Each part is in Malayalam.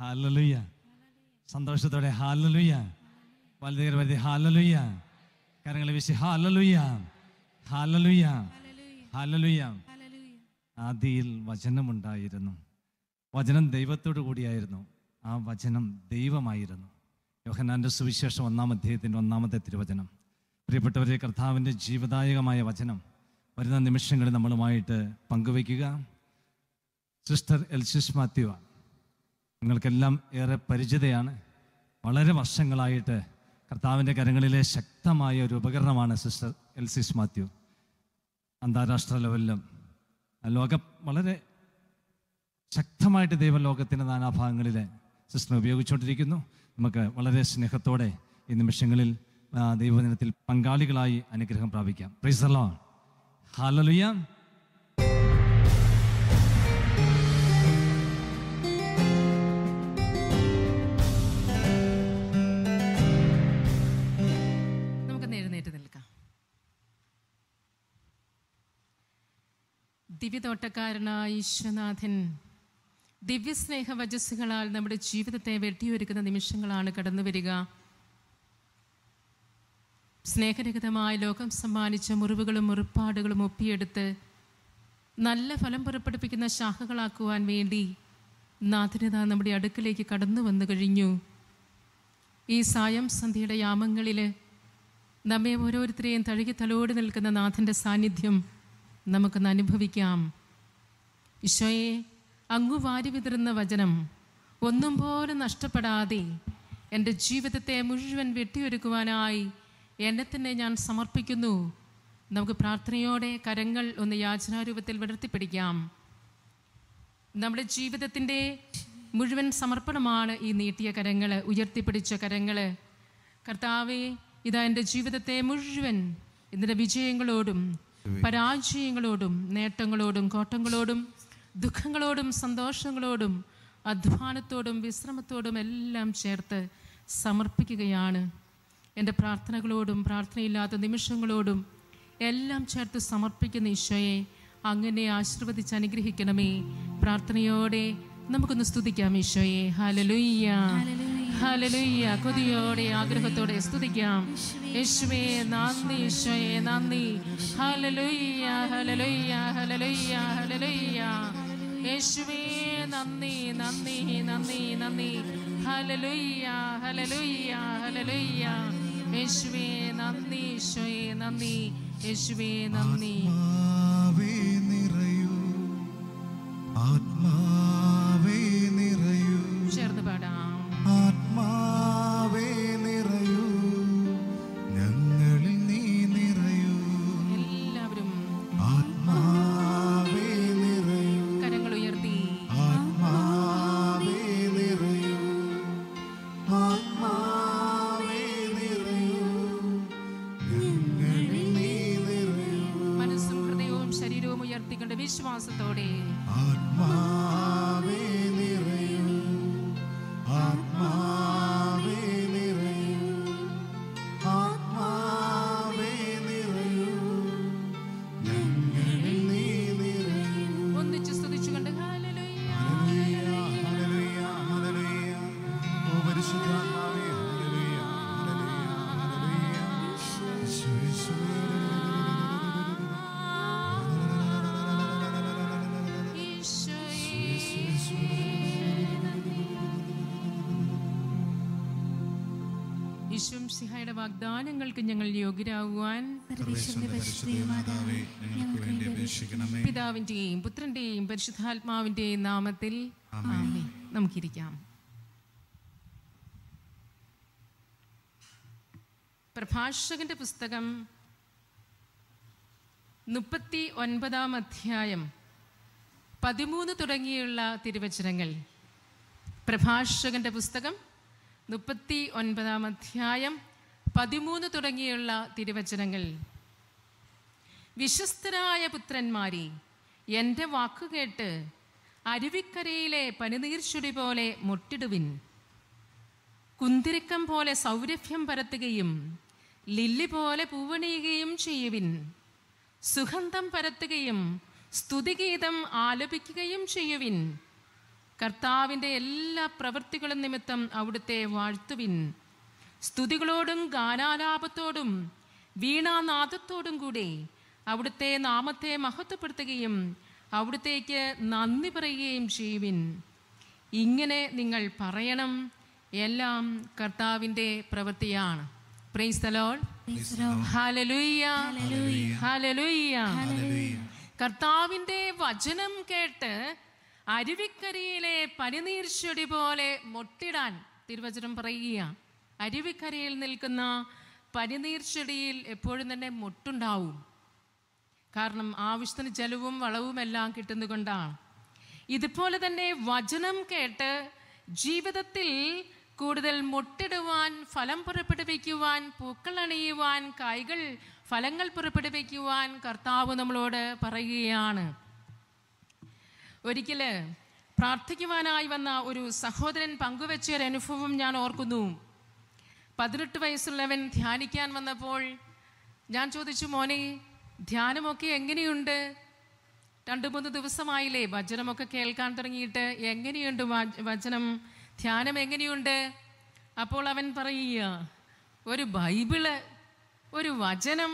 ഹാലലുയ്യ സന്തോഷത്തോടെ ഹാലലുയ്യ വലുതുകര വരുത്തി ഹാലലുയ്യ കരങ്ങളെ വിശി ഹാലലുയ്യ ഹാലലുയ്യ ഹാലലുയ്യ ആദിയിൽ വചനമുണ്ടായിരുന്നു വചനം ദൈവത്തോടു കൂടിയായിരുന്നു ആ വചനം ദൈവമായിരുന്നു യോഹനാൻ്റെ സുവിശേഷം ഒന്നാം അധ്യായത്തിൻ്റെ ഒന്നാമത്തെ തിരുവചനം പ്രിയപ്പെട്ടവരെ കർത്താവിൻ്റെ ജീവദായകമായ വചനം വരുന്ന നിമിഷങ്ങളിൽ നമ്മളുമായിട്ട് പങ്കുവയ്ക്കുക സിസ്റ്റർ എൽസിസ് മാത്യുവാണ് നിങ്ങൾക്കെല്ലാം ഏറെ പരിചിതയാണ് വളരെ വർഷങ്ങളായിട്ട് കർത്താവിൻ്റെ കരങ്ങളിലെ ശക്തമായ ഒരു ഉപകരണമാണ് സിസ്റ്റർ എൽസിസ് മാത്യു അന്താരാഷ്ട്ര ലെവലിലും ലോക വളരെ ശക്തമായിട്ട് ദൈവലോകത്തിൻ്റെ നാനാഭാഗങ്ങളിൽ സിസ്റ്റർ ഉപയോഗിച്ചുകൊണ്ടിരിക്കുന്നു നമുക്ക് വളരെ സ്നേഹത്തോടെ ഈ നിമിഷങ്ങളിൽ ദൈവദിനത്തിൽ പങ്കാളികളായി അനുഗ്രഹം പ്രാപിക്കാം ലോ ഹാലലുയ്യാം ദിവ്യതോട്ടക്കാരനായ ഈശ്വനാഥൻ ദിവ്യസ്നേഹ വജസ്സുകളാൽ നമ്മുടെ ജീവിതത്തെ വെട്ടിയൊരുക്കുന്ന നിമിഷങ്ങളാണ് കടന്നു വരിക സ്നേഹരഹിതമായ ലോകം സമ്മാനിച്ച മുറിവുകളും മുറിപ്പാടുകളും ഒപ്പിയെടുത്ത് നല്ല ഫലം പുറപ്പെടുപ്പിക്കുന്ന ശാഖകളാക്കുവാൻ വേണ്ടി നാഥനത നമ്മുടെ അടുക്കിലേക്ക് കടന്നു വന്നു കഴിഞ്ഞു ഈ സായം സന്ധ്യയുടെ യാമങ്ങളിൽ നമ്മെ ഓരോരുത്തരെയും തഴുകി തലോട് നിൽക്കുന്ന നാഥൻ്റെ സാന്നിധ്യം നമുക്കൊന്ന് അനുഭവിക്കാം ഈശോയെ അങ്ങു വാരി വിതരുന്ന വചനം ഒന്നും പോലെ നഷ്ടപ്പെടാതെ എൻ്റെ ജീവിതത്തെ മുഴുവൻ വെട്ടിയൊരുക്കുവാനായി എന്നെ തന്നെ ഞാൻ സമർപ്പിക്കുന്നു നമുക്ക് പ്രാർത്ഥനയോടെ കരങ്ങൾ ഒന്ന് യാചനാരൂപത്തിൽ വിടർത്തിപ്പിടിക്കാം നമ്മുടെ ജീവിതത്തിൻ്റെ മുഴുവൻ സമർപ്പണമാണ് ഈ നീട്ടിയ കരങ്ങൾ ഉയർത്തിപ്പിടിച്ച കരങ്ങൾ കർത്താവെ ഇതാ എൻ്റെ ജീവിതത്തെ മുഴുവൻ ഇതിൻ്റെ വിജയങ്ങളോടും പരാജയങ്ങളോടും നേട്ടങ്ങളോടും കോട്ടങ്ങളോടും ദുഃഖങ്ങളോടും സന്തോഷങ്ങളോടും അധ്വാനത്തോടും വിശ്രമത്തോടും എല്ലാം ചേർത്ത് സമർപ്പിക്കുകയാണ് എൻ്റെ പ്രാർത്ഥനകളോടും പ്രാർത്ഥനയില്ലാത്ത നിമിഷങ്ങളോടും എല്ലാം ചേർത്ത് സമർപ്പിക്കുന്ന ഈശോയെ അങ്ങനെ ആശീർവദിച്ച് അനുഗ്രഹിക്കണമേ പ്രാർത്ഥനയോടെ നമുക്കൊന്ന് സ്തുതിക്കാം ഈശോയെ ഹലലുയ്യ കൊതിയോടെ ആഗ്രഹത്തോടെ സ്തുതിക്കാം യേശുവേ നന്ദി യേശുവേ നന്ദി ഹലലുയ്യ ഹലലുയ്യ ഹലലുയ്യ ഹലലുയ്യ യേശുവേ നന്ദി നന്ദി നന്ദി നന്ദി ഹലലുയ്യ ഹലലുയ്യ ഹലലുയ്യ യേശുവേ നന്ദി യേശുവേ നന്ദി യേശുവേ നന്ദി ആത്മാവേ നിറയൂ ആത്മാ വാഗ്ദാനങ്ങൾക്ക് ഞങ്ങൾ യോഗ്യരാകുവാൻ പിതാവിന്റെയും പുത്രന്റെയും പരിശുദ്ധാത്മാവിന്റെയും നാമത്തിൽ നമുക്കിരിക്കാം പ്രഭാഷകന്റെ പുസ്തകം മുപ്പത്തി ഒൻപതാം അധ്യായം പതിമൂന്ന് തുടങ്ങിയുള്ള തിരുവചനങ്ങൾ പ്രഭാഷകന്റെ പുസ്തകം മുപ്പത്തി ഒൻപതാം അധ്യായം പതിമൂന്ന് തുടങ്ങിയുള്ള തിരുവചനങ്ങൾ വിശ്വസ്തരായ പുത്രന്മാരി എൻ്റെ വാക്കുകേട്ട് അരുവിക്കരയിലെ ചുടി പോലെ മുട്ടിടുവിൻ കുന്തിരിക്കം പോലെ സൗരഭ്യം പരത്തുകയും ലില്ലി പോലെ പൂവണിയുകയും ചെയ്യുവിൻ സുഗന്ധം പരത്തുകയും സ്തുതിഗീതം ആലപിക്കുകയും ചെയ്യുവിൻ കർത്താവിൻ്റെ എല്ലാ പ്രവൃത്തികളും നിമിത്തം അവിടുത്തെ വാഴ്ത്തുവിൻ സ്തുതികളോടും ഗാനാലാപത്തോടും വീണാനാദത്തോടും കൂടെ അവിടുത്തെ നാമത്തെ മഹത്വപ്പെടുത്തുകയും അവിടുത്തേക്ക് നന്ദി പറയുകയും ചെയ്യുവിൻ ഇങ്ങനെ നിങ്ങൾ പറയണം എല്ലാം കർത്താവിൻ്റെ പ്രവൃത്തിയാണ് പ്രൈസ് കർത്താവിൻ്റെ വചനം കേട്ട് അരുവിക്കരിയിലെ പനിനീർച്ചൊടി പോലെ മൊട്ടിടാൻ തിരുവചനം പറയുകയാണ് അരുവിക്കരയിൽ നിൽക്കുന്ന പനിനീർച്ചെടിയിൽ എപ്പോഴും തന്നെ മുട്ടുണ്ടാവും കാരണം ആവശ്യത്തിന് ജലവും വളവും എല്ലാം കിട്ടുന്നതുകൊണ്ടാണ് ഇതുപോലെ തന്നെ വചനം കേട്ട് ജീവിതത്തിൽ കൂടുതൽ മുട്ടിടുവാൻ ഫലം പുറപ്പെടുവിക്കുവാൻ പൂക്കൾ അണിയുവാൻ കായ്കൾ ഫലങ്ങൾ പുറപ്പെടുവിക്കുവാൻ കർത്താവ് നമ്മളോട് പറയുകയാണ് ഒരിക്കല് പ്രാർത്ഥിക്കുവാനായി വന്ന ഒരു സഹോദരൻ പങ്കുവെച്ച ഒരു അനുഭവം ഞാൻ ഓർക്കുന്നു പതിനെട്ട് വയസ്സുള്ളവൻ ധ്യാനിക്കാൻ വന്നപ്പോൾ ഞാൻ ചോദിച്ചു മോനെ ധ്യാനമൊക്കെ എങ്ങനെയുണ്ട് രണ്ട് മൂന്ന് ദിവസമായില്ലേ വചനമൊക്കെ കേൾക്കാൻ തുടങ്ങിയിട്ട് എങ്ങനെയുണ്ട് വചനം ധ്യാനം എങ്ങനെയുണ്ട് അപ്പോൾ അവൻ പറയുക ഒരു ബൈബിള് ഒരു വചനം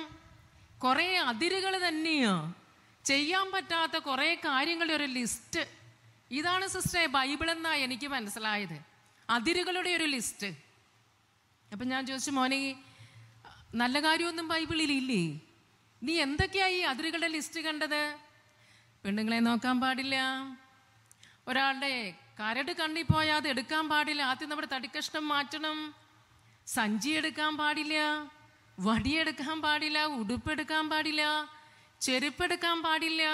കുറേ അതിരുകൾ തന്നെയോ ചെയ്യാൻ പറ്റാത്ത കുറേ കാര്യങ്ങളുടെ ഒരു ലിസ്റ്റ് ഇതാണ് സിസ്റ്ററെ ബൈബിൾ എന്നാണ് എനിക്ക് മനസ്സിലായത് അതിരുകളുടെ ഒരു ലിസ്റ്റ് അപ്പം ഞാൻ ചോദിച്ചു മോനെ നല്ല കാര്യമൊന്നും ബൈബിളിൽ ഇല്ലേ നീ എന്തൊക്കെയായി അതിരുകളുടെ ലിസ്റ്റ് കണ്ടത് പെണ്ണുങ്ങളെ നോക്കാൻ പാടില്ല ഒരാളുടെ കരട് കണ്ണി പോയാൽ അത് എടുക്കാൻ പാടില്ല ആദ്യം നമ്മുടെ തടിക്കഷ്ണം മാറ്റണം സഞ്ചി എടുക്കാൻ പാടില്ല വടിയെടുക്കാൻ പാടില്ല ഉടുപ്പെടുക്കാൻ പാടില്ല ചെരുപ്പെടുക്കാൻ പാടില്ല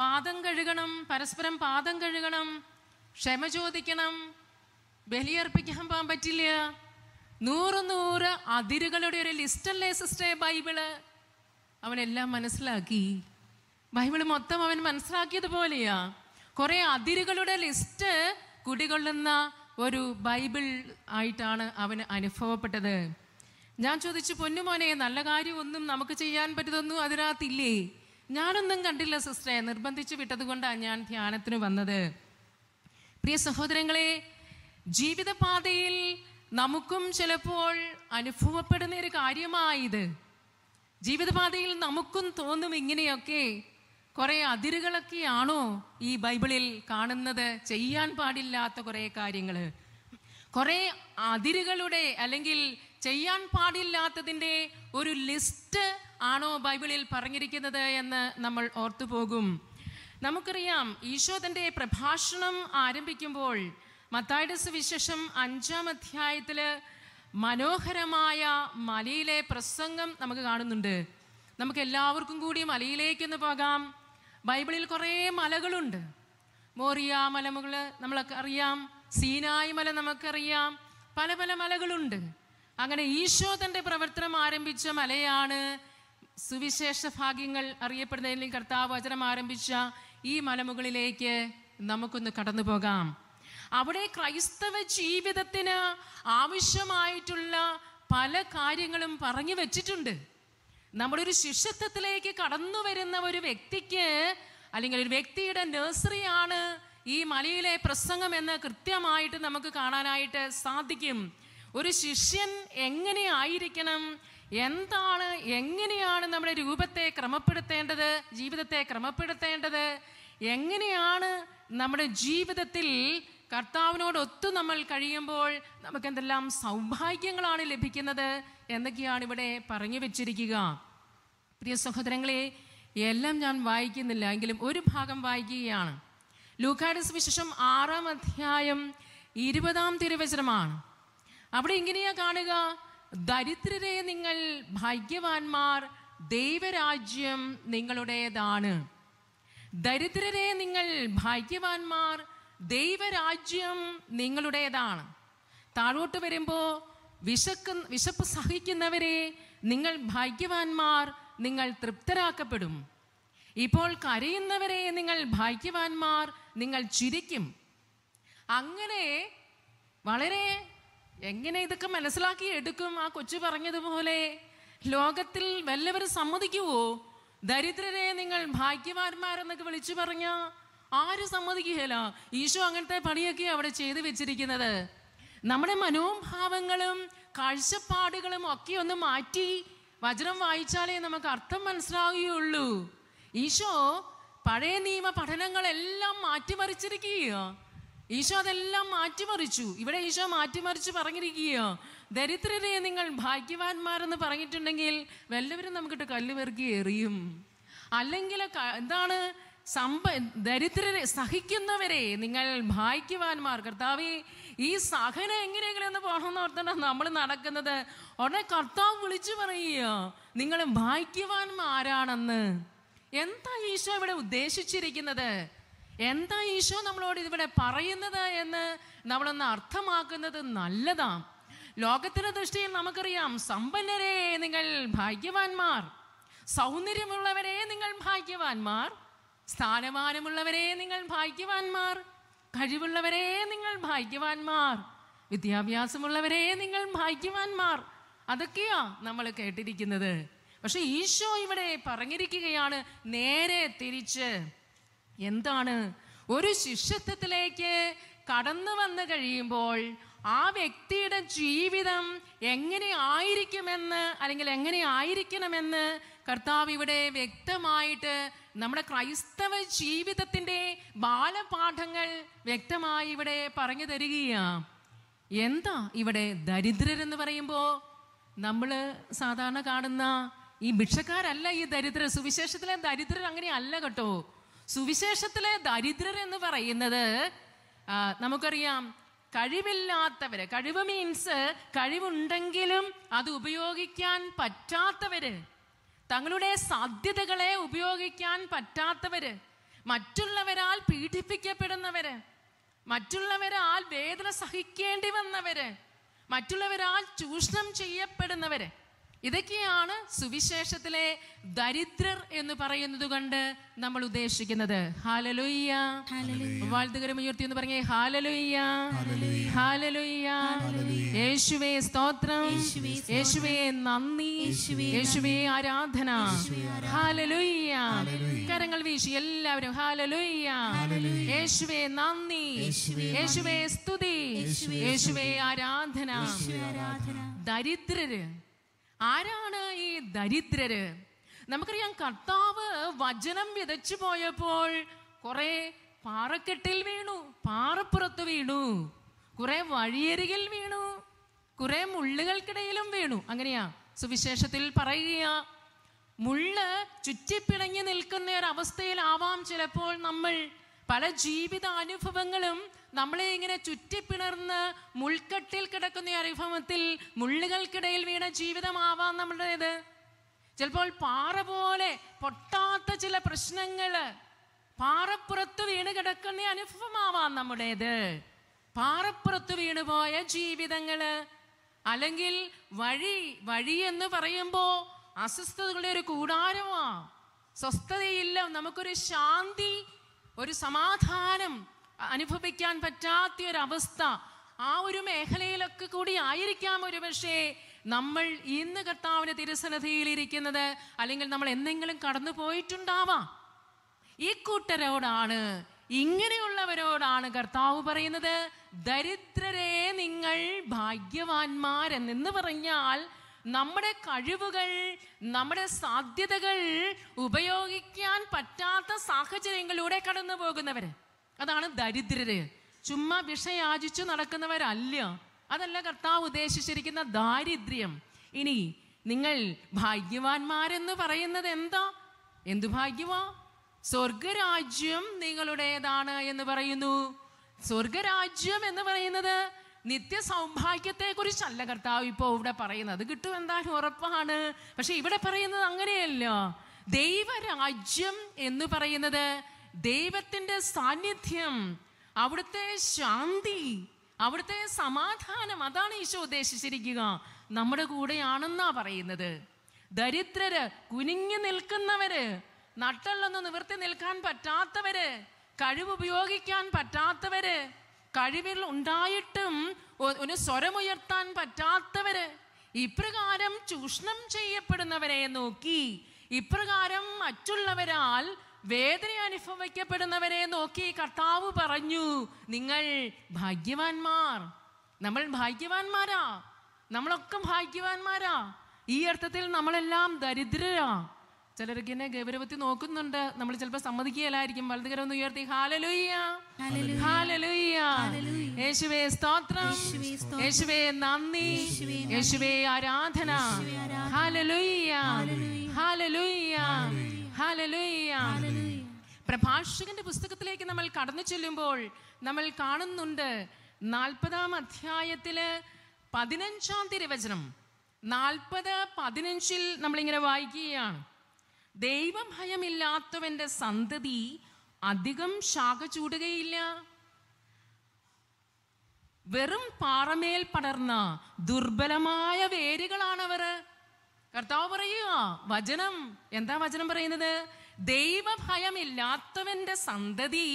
പാദം കഴുകണം പരസ്പരം പാദം കഴുകണം ക്ഷമ ചോദിക്കണം ബലിയർപ്പിക്കാൻ പോകാൻ പറ്റില്ല നൂറ് നൂറ് അതിരുകളുടെ ഒരു ലിസ്റ്റല്ലേ സിസ്റ്റേ ബൈബിള് അവനെല്ലാം മനസ്സിലാക്കി ബൈബിൾ മൊത്തം അവൻ മനസ്സിലാക്കിയതുപോലെയാ കുറേ അതിരുകളുടെ ലിസ്റ്റ് കുടികൊള്ളുന്ന ഒരു ബൈബിൾ ആയിട്ടാണ് അവന് അനുഭവപ്പെട്ടത് ഞാൻ ചോദിച്ചു പൊന്നുമോനെ നല്ല കാര്യമൊന്നും നമുക്ക് ചെയ്യാൻ പറ്റുന്നൊന്നും അതിനകത്തില്ലേ ഞാനൊന്നും കണ്ടില്ല സിസ്റ്ററെ നിർബന്ധിച്ചു വിട്ടതുകൊണ്ടാണ് ഞാൻ ധ്യാനത്തിന് വന്നത് പ്രിയ സഹോദരങ്ങളെ ജീവിതപാതയിൽ നമുക്കും ചിലപ്പോൾ അനുഭവപ്പെടുന്ന ഒരു കാര്യമായത് ജീവിതപാതയിൽ നമുക്കും തോന്നും ഇങ്ങനെയൊക്കെ കുറേ അതിരുകളൊക്കെയാണോ ഈ ബൈബിളിൽ കാണുന്നത് ചെയ്യാൻ പാടില്ലാത്ത കുറേ കാര്യങ്ങൾ കുറേ അതിരുകളുടെ അല്ലെങ്കിൽ ചെയ്യാൻ പാടില്ലാത്തതിൻ്റെ ഒരു ലിസ്റ്റ് ആണോ ബൈബിളിൽ പറഞ്ഞിരിക്കുന്നത് എന്ന് നമ്മൾ ഓർത്തു പോകും നമുക്കറിയാം ഈശോ തൻ്റെ പ്രഭാഷണം ആരംഭിക്കുമ്പോൾ മത്തായുടെ സുവിശേഷം അഞ്ചാം അധ്യായത്തിൽ മനോഹരമായ മലയിലെ പ്രസംഗം നമുക്ക് കാണുന്നുണ്ട് നമുക്ക് എല്ലാവർക്കും കൂടി മലയിലേക്കൊന്ന് പോകാം ബൈബിളിൽ കുറേ മലകളുണ്ട് മോറിയ മലമുകൾ നമ്മളൊക്കെ അറിയാം സീനായി മല നമുക്കറിയാം പല പല മലകളുണ്ട് അങ്ങനെ ഈശോ തൻ്റെ പ്രവർത്തനം ആരംഭിച്ച മലയാണ് സുവിശേഷ ഭാഗ്യങ്ങൾ അറിയപ്പെടുന്നതിൽ കർത്താവ് വചനം ആരംഭിച്ച ഈ മലമുകളിലേക്ക് നമുക്കൊന്ന് കടന്നു പോകാം അവിടെ ക്രൈസ്തവ ജീവിതത്തിന് ആവശ്യമായിട്ടുള്ള പല കാര്യങ്ങളും പറഞ്ഞു വെച്ചിട്ടുണ്ട് നമ്മുടെ ഒരു ശിഷ്യത്വത്തിലേക്ക് കടന്നു വരുന്ന ഒരു വ്യക്തിക്ക് അല്ലെങ്കിൽ ഒരു വ്യക്തിയുടെ നഴ്സറിയാണ് ഈ മലയിലെ പ്രസംഗം എന്ന് കൃത്യമായിട്ട് നമുക്ക് കാണാനായിട്ട് സാധിക്കും ഒരു ശിഷ്യൻ എങ്ങനെ ആയിരിക്കണം എന്താണ് എങ്ങനെയാണ് നമ്മുടെ രൂപത്തെ ക്രമപ്പെടുത്തേണ്ടത് ജീവിതത്തെ ക്രമപ്പെടുത്തേണ്ടത് എങ്ങനെയാണ് നമ്മുടെ ജീവിതത്തിൽ കർത്താവിനോട് ഒത്തു നമ്മൾ കഴിയുമ്പോൾ നമുക്ക് എന്തെല്ലാം സൗഭാഗ്യങ്ങളാണ് ലഭിക്കുന്നത് എന്നൊക്കെയാണ് ഇവിടെ പറഞ്ഞു വെച്ചിരിക്കുക പ്രിയ സഹോദരങ്ങളെ എല്ലാം ഞാൻ വായിക്കുന്നില്ല എങ്കിലും ഒരു ഭാഗം വായിക്കുകയാണ് ലൂക്കാഡസ് വിശേഷം ആറാം അധ്യായം ഇരുപതാം തിരുവചനമാണ് അവിടെ ഇങ്ങനെയാ കാണുക ദരിദ്രരെ നിങ്ങൾ ഭാഗ്യവാന്മാർ ദൈവരാജ്യം നിങ്ങളുടേതാണ് ദരിദ്രരെ നിങ്ങൾ ഭാഗ്യവാന്മാർ ദൈവരാജ്യം നിങ്ങളുടേതാണ് താഴോട്ട് വരുമ്പോൾ വിശക്ക് വിശപ്പ് സഹിക്കുന്നവരെ നിങ്ങൾ ഭാഗ്യവാന്മാർ നിങ്ങൾ തൃപ്തരാക്കപ്പെടും ഇപ്പോൾ കരയുന്നവരെ നിങ്ങൾ ഭാഗ്യവാന്മാർ നിങ്ങൾ ചിരിക്കും അങ്ങനെ വളരെ എങ്ങനെ ഇതൊക്കെ മനസ്സിലാക്കി എടുക്കും ആ കൊച്ചു പറഞ്ഞതുപോലെ ലോകത്തിൽ വല്ലവരും സമ്മതിക്കുവോ ദരിദ്രരെ നിങ്ങൾ ഭാഗ്യവാന്മാരെന്നൊക്കെ വിളിച്ചു പറഞ്ഞാൽ ആരും സമ്മതിക്കുകയില്ല ഈശോ അങ്ങനത്തെ പണിയൊക്കെ അവിടെ ചെയ്തു വെച്ചിരിക്കുന്നത് നമ്മുടെ മനോഭാവങ്ങളും കാഴ്ചപ്പാടുകളും ഒക്കെ ഒന്ന് മാറ്റി വജ്രം വായിച്ചാലേ നമുക്ക് അർത്ഥം മനസ്സിലാവുകയുള്ളൂ ഈശോ പഴയ നിയമ പഠനങ്ങളെല്ലാം മാറ്റിമറിച്ചിരിക്കുകയോ ഈശോ അതെല്ലാം മാറ്റിമറിച്ചു ഇവിടെ ഈശോ മാറ്റിമറിച്ച് പറഞ്ഞിരിക്കുകയോ ദരിദ്രരെ നിങ്ങൾ ഭാഗ്യവാന്മാരെന്ന് പറഞ്ഞിട്ടുണ്ടെങ്കിൽ വല്ലവരും നമുക്കിട്ട് കല്ലുപെറുക്കി എറിയും അല്ലെങ്കിൽ എന്താണ് സമ്പ ദരിദ്രരെ സഹിക്കുന്നവരെ നിങ്ങൾ ഭായിക്കുവാൻമാർ കർത്താവ് ഈ സഹനം എങ്ങനെയെങ്കിലും പോകണം പോകണമെന്ന് നമ്മൾ നടക്കുന്നത് ഉടനെ കർത്താവ് വിളിച്ചു പറയുക നിങ്ങൾ ഭായിക്കുവാൻമാരാണെന്ന് എന്താ ഈശോ ഇവിടെ ഉദ്ദേശിച്ചിരിക്കുന്നത് എന്താ ഈശോ നമ്മളോട് ഇവിടെ പറയുന്നത് എന്ന് നമ്മളൊന്ന് അർത്ഥമാക്കുന്നത് നല്ലതാണ് ലോകത്തിൻ്റെ ദൃഷ്ടിയിൽ നമുക്കറിയാം സമ്പന്നരെ നിങ്ങൾ ഭാഗ്യവാന്മാർ സൗന്ദര്യമുള്ളവരെ നിങ്ങൾ ഭാഗ്യവാന്മാർ സ്ഥാനമാനമുള്ളവരെ നിങ്ങൾ ഭാഗ്യവാന്മാർ കഴിവുള്ളവരെ നിങ്ങൾ ഭാഗ്യവാന്മാർ വിദ്യാഭ്യാസമുള്ളവരെ നിങ്ങൾ ഭാഗ്യവാന്മാർ അതൊക്കെയാ നമ്മൾ കേട്ടിരിക്കുന്നത് പക്ഷെ ഈശോ ഇവിടെ പറഞ്ഞിരിക്കുകയാണ് നേരെ തിരിച്ച് എന്താണ് ഒരു ശിഷ്യത്വത്തിലേക്ക് കടന്നു വന്നു കഴിയുമ്പോൾ ആ വ്യക്തിയുടെ ജീവിതം എങ്ങനെ ആയിരിക്കുമെന്ന് അല്ലെങ്കിൽ എങ്ങനെ ആയിരിക്കണമെന്ന് കർത്താവ് ഇവിടെ വ്യക്തമായിട്ട് നമ്മുടെ ക്രൈസ്തവ ജീവിതത്തിന്റെ ബാലപാഠങ്ങൾ വ്യക്തമായി ഇവിടെ പറഞ്ഞു തരികയാ എന്താ ഇവിടെ ദരിദ്രരെന്ന് പറയുമ്പോൾ നമ്മൾ സാധാരണ കാണുന്ന ഈ ഭിക്ഷക്കാരല്ല ഈ ദരിദ്രർ സുവിശേഷത്തിലെ ദരിദ്രർ അങ്ങനെ അല്ല കേട്ടോ സുവിശേഷത്തിലെ ദരിദ്രർ എന്ന് പറയുന്നത് നമുക്കറിയാം കഴിവില്ലാത്തവര് കഴിവ് മീൻസ് കഴിവുണ്ടെങ്കിലും അത് ഉപയോഗിക്കാൻ പറ്റാത്തവര് തങ്ങളുടെ സാധ്യതകളെ ഉപയോഗിക്കാൻ പറ്റാത്തവര് മറ്റുള്ളവരാൽ പീഡിപ്പിക്കപ്പെടുന്നവര് മറ്റുള്ളവരാൽ വേദന സഹിക്കേണ്ടി വന്നവര് മറ്റുള്ളവരാൽ ചൂഷണം ചെയ്യപ്പെടുന്നവര് ഇതൊക്കെയാണ് സുവിശേഷത്തിലെ ദരിദ്രർ എന്ന് പറയുന്നത് കൊണ്ട് നമ്മൾ ഉദ്ദേശിക്കുന്നത് ഹാലലുയ്യ വാഴ്ത്തുകരം ഉയർത്തി എന്ന് പറഞ്ഞേ ഹാലലുയ്യ ഹാലലുയ്യ യേശുവേ സ്തോത്രം യേശുവേ നന്ദി യേശുവേ ആരാധന ഹാലലുയ്യ കരങ്ങൾ വീശി എല്ലാവരും ഹാലലുയ്യ യേശുവേ നന്ദി യേശുവേ സ്തുതി യേശുവേ ആരാധന ദരിദ്രര് ആരാണ് ഈ ദരിദ്രര് നമുക്കറിയാം കർത്താവ് വചനം വിതച്ചു പോയപ്പോൾ കുറെ പാറക്കെട്ടിൽ വീണു പാറപ്പുറത്ത് വീണു കുറെ വഴിയരികിൽ വീണു കുറെ മുള്ളുകൾക്കിടയിലും വീണു അങ്ങനെയാ സുവിശേഷത്തിൽ പറയുക മുള്ള് ചുറ്റിപ്പിണങ്ങി നിൽക്കുന്ന ഒരവസ്ഥയിലാവാം ചിലപ്പോൾ നമ്മൾ പല ജീവിത അനുഭവങ്ങളും നമ്മളെ ഇങ്ങനെ ചുറ്റിപ്പിണർന്ന് മുൾക്കെട്ടിൽ കിടക്കുന്ന അനുഭവത്തിൽ മുള്ളുകൾക്കിടയിൽ വീണ ജീവിതമാവാം നമ്മളുടേത് ചിലപ്പോൾ പാറ പോലെ പൊട്ടാത്ത ചില പ്രശ്നങ്ങൾ പാറപ്പുറത്ത് വീണ് കിടക്കുന്ന അനുഭവമാവാം നമ്മുടേത് പാറപ്പുറത്ത് വീണുപോയ ജീവിതങ്ങൾ അല്ലെങ്കിൽ വഴി വഴി എന്ന് പറയുമ്പോൾ അസ്വസ്ഥതകളുടെ ഒരു കൂടാരമാ സ്വസ്ഥതയില്ല നമുക്കൊരു ശാന്തി ഒരു സമാധാനം അനുഭവിക്കാൻ പറ്റാത്ത ഒരവസ്ഥ ആ ഒരു മേഖലയിലൊക്കെ കൂടി ആയിരിക്കാം ഒരു പക്ഷേ നമ്മൾ ഇന്ന് കർത്താവിന് തിരുസന്നിധിയിൽ ഇരിക്കുന്നത് അല്ലെങ്കിൽ നമ്മൾ എന്തെങ്കിലും കടന്നു പോയിട്ടുണ്ടാവാം ഈ കൂട്ടരോടാണ് ഇങ്ങനെയുള്ളവരോടാണ് കർത്താവ് പറയുന്നത് ദരിദ്രരെ നിങ്ങൾ ഭാഗ്യവാന്മാരെന്നെന്ന് പറഞ്ഞാൽ നമ്മുടെ കഴിവുകൾ നമ്മുടെ സാധ്യതകൾ ഉപയോഗിക്കാൻ പറ്റാത്ത സാഹചര്യങ്ങളിലൂടെ കടന്നു പോകുന്നവര് അതാണ് ദരിദ്രര് ചുമ്മാ വിഷയാചിച്ചു നടക്കുന്നവരല്ല അതല്ല കർത്താവ് ഉദ്ദേശിച്ചിരിക്കുന്ന ദാരിദ്ര്യം ഇനി നിങ്ങൾ ഭാഗ്യവാന്മാരെന്ന് പറയുന്നത് എന്താ എന്തു ഭാഗ്യവാ സ്വർഗരാജ്യം നിങ്ങളുടേതാണ് എന്ന് പറയുന്നു സ്വർഗരാജ്യം എന്ന് പറയുന്നത് നിത്യ സൗഭാഗ്യത്തെ കുറിച്ചല്ല കർത്താവ് ഇപ്പൊ ഇവിടെ പറയുന്നത് അത് കിട്ടും എന്തായാലും ഉറപ്പാണ് പക്ഷെ ഇവിടെ പറയുന്നത് അങ്ങനെയല്ല ദൈവരാജ്യം എന്ന് പറയുന്നത് ദൈവത്തിൻ്റെ സാന്നിധ്യം അവിടുത്തെ ശാന്തി അവിടുത്തെ സമാധാനം അതാണ് ഈശോ ഉദ്ദേശിച്ചിരിക്കുക നമ്മുടെ കൂടെയാണെന്നാ പറയുന്നത് ദരിദ്രര് കുനിഞ്ഞു നിൽക്കുന്നവര് നട്ടല്ലൊന്ന് നിവർത്തി നിൽക്കാൻ പറ്റാത്തവര് കഴിവുപയോഗിക്കാൻ പറ്റാത്തവര് കഴിവിൽ ഉണ്ടായിട്ടും ഒരു സ്വരമുയർത്താൻ പറ്റാത്തവര് ഇപ്രകാരം ചൂഷണം ചെയ്യപ്പെടുന്നവരെ നോക്കി ഇപ്രകാരം മറ്റുള്ളവരാൽ വേദന അനുഭവിക്കപ്പെടുന്നവരെ നോക്കി കർത്താവ് പറഞ്ഞു നിങ്ങൾ ഭാഗ്യവാന്മാർ നമ്മൾ ഭാഗ്യവാന്മാരാ നമ്മളൊക്കെ ഭാഗ്യവാന്മാരാ ഈ അർത്ഥത്തിൽ നമ്മളെല്ലാം ദരിദ്രരാ ചിലർക്ക് എന്നെ ഗൗരവത്തിൽ നോക്കുന്നുണ്ട് നമ്മൾ ചിലപ്പോൾ സമ്മതിക്കുകയല്ലായിരിക്കും വലതുകരം ഒന്ന് ഉയർത്തി ഹാലലുയ്യ യേശുവേ സ്തോത്രം യേശുവേ നന്ദി യേശുവേ ആരാധന ഹാലലുയ്യ പ്രഭാഷകന്റെ പുസ്തകത്തിലേക്ക് നമ്മൾ കടന്നു ചെല്ലുമ്പോൾ നമ്മൾ കാണുന്നുണ്ട് നാൽപ്പതാം അധ്യായത്തില് പതിനഞ്ചാം തിരുവചനം നാൽപ്പത് പതിനഞ്ചിൽ നമ്മളിങ്ങനെ വായിക്കുകയാണ് ദൈവഭയമില്ലാത്തവന്റെ സന്തതി അധികം ശാഖ ചൂടുകയില്ല വെറും പാറമേൽ പടർന്ന ദുർബലമായ വേരുകളാണവർ കർത്താവ് പറയുക വചനം എന്താ വചനം പറയുന്നത് ദൈവഭയമില്ലാത്തവന്റെ സന്തതി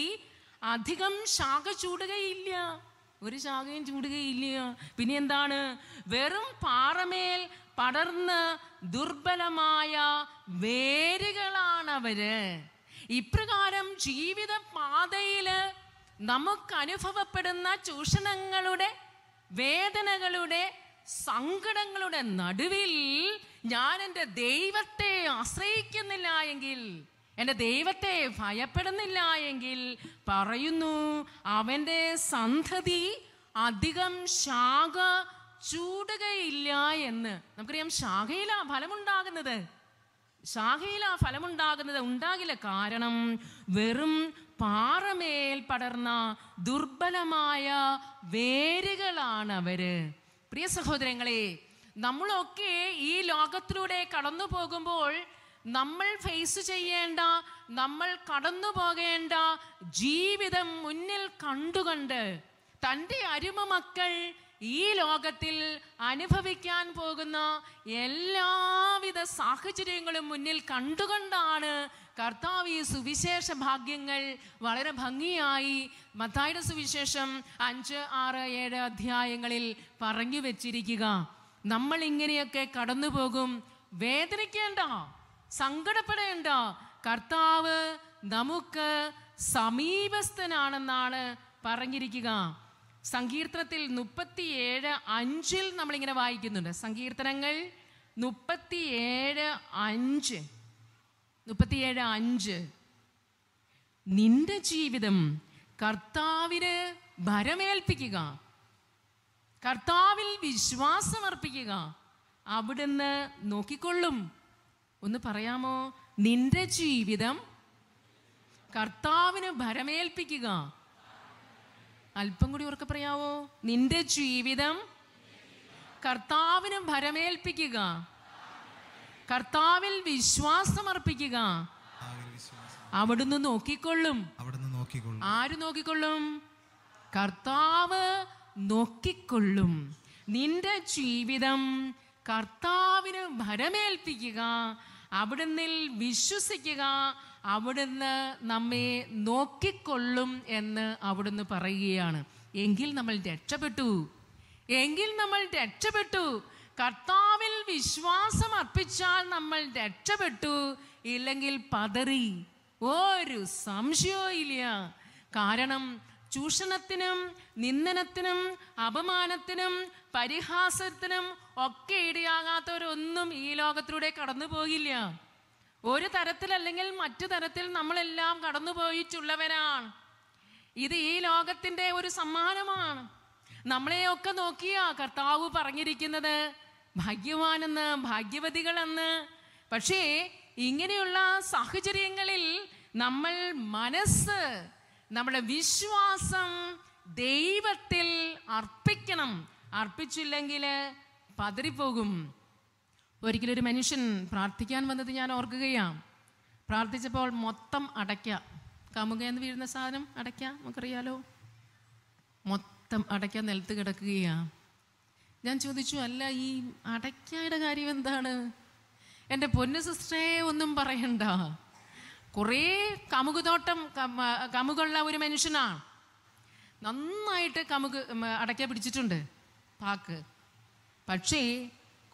അധികം ശാഖ ചൂടുകയില്ല ഒരു ശാഖയും ചൂടുകയില്ല പിന്നെ എന്താണ് വെറും പാറമേൽ പടർന്ന് ദുർബലമായ വേരുകളാണവര് ഇപ്രകാരം ജീവിത പാതയില് നമുക്ക് അനുഭവപ്പെടുന്ന ചൂഷണങ്ങളുടെ വേദനകളുടെ സങ്കടങ്ങളുടെ നടുവിൽ ഞാൻ എൻ്റെ ദൈവത്തെ ആശ്രയിക്കുന്നില്ല എങ്കിൽ എൻ്റെ ദൈവത്തെ ഭയപ്പെടുന്നില്ല എങ്കിൽ പറയുന്നു അവൻ്റെ സന്തതി അധികം ശാഖ ചൂടുകയില്ല എന്ന് നമുക്കറിയാം ശാഖയിലാ ഫലമുണ്ടാകുന്നത് ശാഖയിലാ ഫലമുണ്ടാകുന്നത് ഉണ്ടാകില്ല കാരണം വെറും പാറമേൽ പടർന്ന ദുർബലമായ വേരുകളാണ് അവര് പ്രിയ സഹോദരങ്ങളെ നമ്മളൊക്കെ ഈ ലോകത്തിലൂടെ കടന്നു പോകുമ്പോൾ നമ്മൾ ഫേസ് ചെയ്യേണ്ട നമ്മൾ കടന്നു പോകേണ്ട ജീവിതം മുന്നിൽ കണ്ടുകൊണ്ട് തൻ്റെ അരുമ മക്കൾ ഈ ലോകത്തിൽ അനുഭവിക്കാൻ പോകുന്ന എല്ലാവിധ സാഹചര്യങ്ങളും മുന്നിൽ കണ്ടുകൊണ്ടാണ് കർത്താവ് ഈ സുവിശേഷ ഭാഗ്യങ്ങൾ വളരെ ഭംഗിയായി മത്തായുടെ സുവിശേഷം അഞ്ച് ആറ് ഏഴ് അധ്യായങ്ങളിൽ പറഞ്ഞു വെച്ചിരിക്കുക നമ്മൾ ഇങ്ങനെയൊക്കെ കടന്നു പോകും വേദനിക്കേണ്ട സങ്കടപ്പെടേണ്ട കർത്താവ് നമുക്ക് സമീപസ്ഥനാണെന്നാണ് പറഞ്ഞിരിക്കുക സങ്കീർത്തനത്തിൽ മുപ്പത്തിയേഴ് അഞ്ചിൽ നമ്മളിങ്ങനെ വായിക്കുന്നുണ്ട് സങ്കീർത്തനങ്ങൾ മുപ്പത്തിയേഴ് അഞ്ച് മുപ്പത്തിയേഴ് അഞ്ച് നിന്റെ ജീവിതം കർത്താവിന് ഭരമേൽപ്പിക്കുക കർത്താവിൽ വിശ്വാസമർപ്പിക്കുക അവിടുന്ന് നോക്കിക്കൊള്ളും ഒന്ന് പറയാമോ നിന്റെ ജീവിതം കർത്താവിന് ഭരമേൽപ്പിക്കുക അല്പം കൂടി ഉറക്കെ പറയാവോ നിന്റെ ജീവിതം കർത്താവിന് ഭരമേൽപ്പിക്കുക കർത്താവിൽ വിശ്വാസമർപ്പിക്കുക അവിടുന്ന് നോക്കിക്കൊള്ളും അവിടുന്ന് നോക്കിക്കൊള്ളും ആര് നോക്കിക്കൊള്ളും കർത്താവ് നോക്കിക്കൊള്ളും നിന്റെ ജീവിതം കർത്താവിന് ഭരമേൽപ്പിക്കുക അവിടുന്ന് വിശ്വസിക്കുക അവിടുന്ന് നമ്മെ നോക്കിക്കൊള്ളും എന്ന് അവിടുന്ന് പറയുകയാണ് എങ്കിൽ നമ്മൾ രക്ഷപ്പെട്ടു എങ്കിൽ നമ്മൾ രക്ഷപ്പെട്ടു കർത്താവിൽ വിശ്വാസം അർപ്പിച്ചാൽ നമ്മൾ രക്ഷപ്പെട്ടു ഇല്ലെങ്കിൽ പതറി ഒരു സംശയവും ഇല്ല കാരണം ചൂഷണത്തിനും നിന്ദനത്തിനും അപമാനത്തിനും പരിഹാസത്തിനും ഒക്കെ ഇടയാകാത്തവരൊന്നും ഈ ലോകത്തിലൂടെ കടന്നു പോകില്ല ഒരു തരത്തിലല്ലെങ്കിൽ മറ്റു തരത്തിൽ നമ്മളെല്ലാം കടന്നു പോയിട്ടുള്ളവരാണ് ഇത് ഈ ലോകത്തിൻ്റെ ഒരു സമ്മാനമാണ് നമ്മളെയൊക്കെ നോക്കിയാ കർത്താവ് പറഞ്ഞിരിക്കുന്നത് ഭാഗ്യവാനെന്ന് ഭാഗ്യവതികളെന്ന് പക്ഷേ ഇങ്ങനെയുള്ള സാഹചര്യങ്ങളിൽ നമ്മൾ മനസ്സ് നമ്മുടെ വിശ്വാസം ദൈവത്തിൽ അർപ്പിക്കണം അർപ്പിച്ചില്ലെങ്കിൽ പതിരിപ്പോകും ഒരിക്കലൊരു മനുഷ്യൻ പ്രാർത്ഥിക്കാൻ വന്നത് ഞാൻ ഓർക്കുകയാണ് പ്രാർത്ഥിച്ചപ്പോൾ മൊത്തം അടയ്ക്ക കമുക എന്ന് വീഴുന്ന സാധനം അടയ്ക്ക നമുക്കറിയാലോ മൊത്തം അടയ്ക്ക നിലത്ത് കിടക്കുകയാണ് ഞാൻ ചോദിച്ചു അല്ല ഈ അടയ്ക്കായുടെ കാര്യം എന്താണ് എൻ്റെ പൊന്നു സിസ്റ്റേ ഒന്നും പറയണ്ട കുറേ കമുകുതോട്ടം കമുകുള്ള ഒരു മനുഷ്യനാണ് നന്നായിട്ട് കമുക് അടയ്ക്ക പിടിച്ചിട്ടുണ്ട് പാക്ക് പക്ഷേ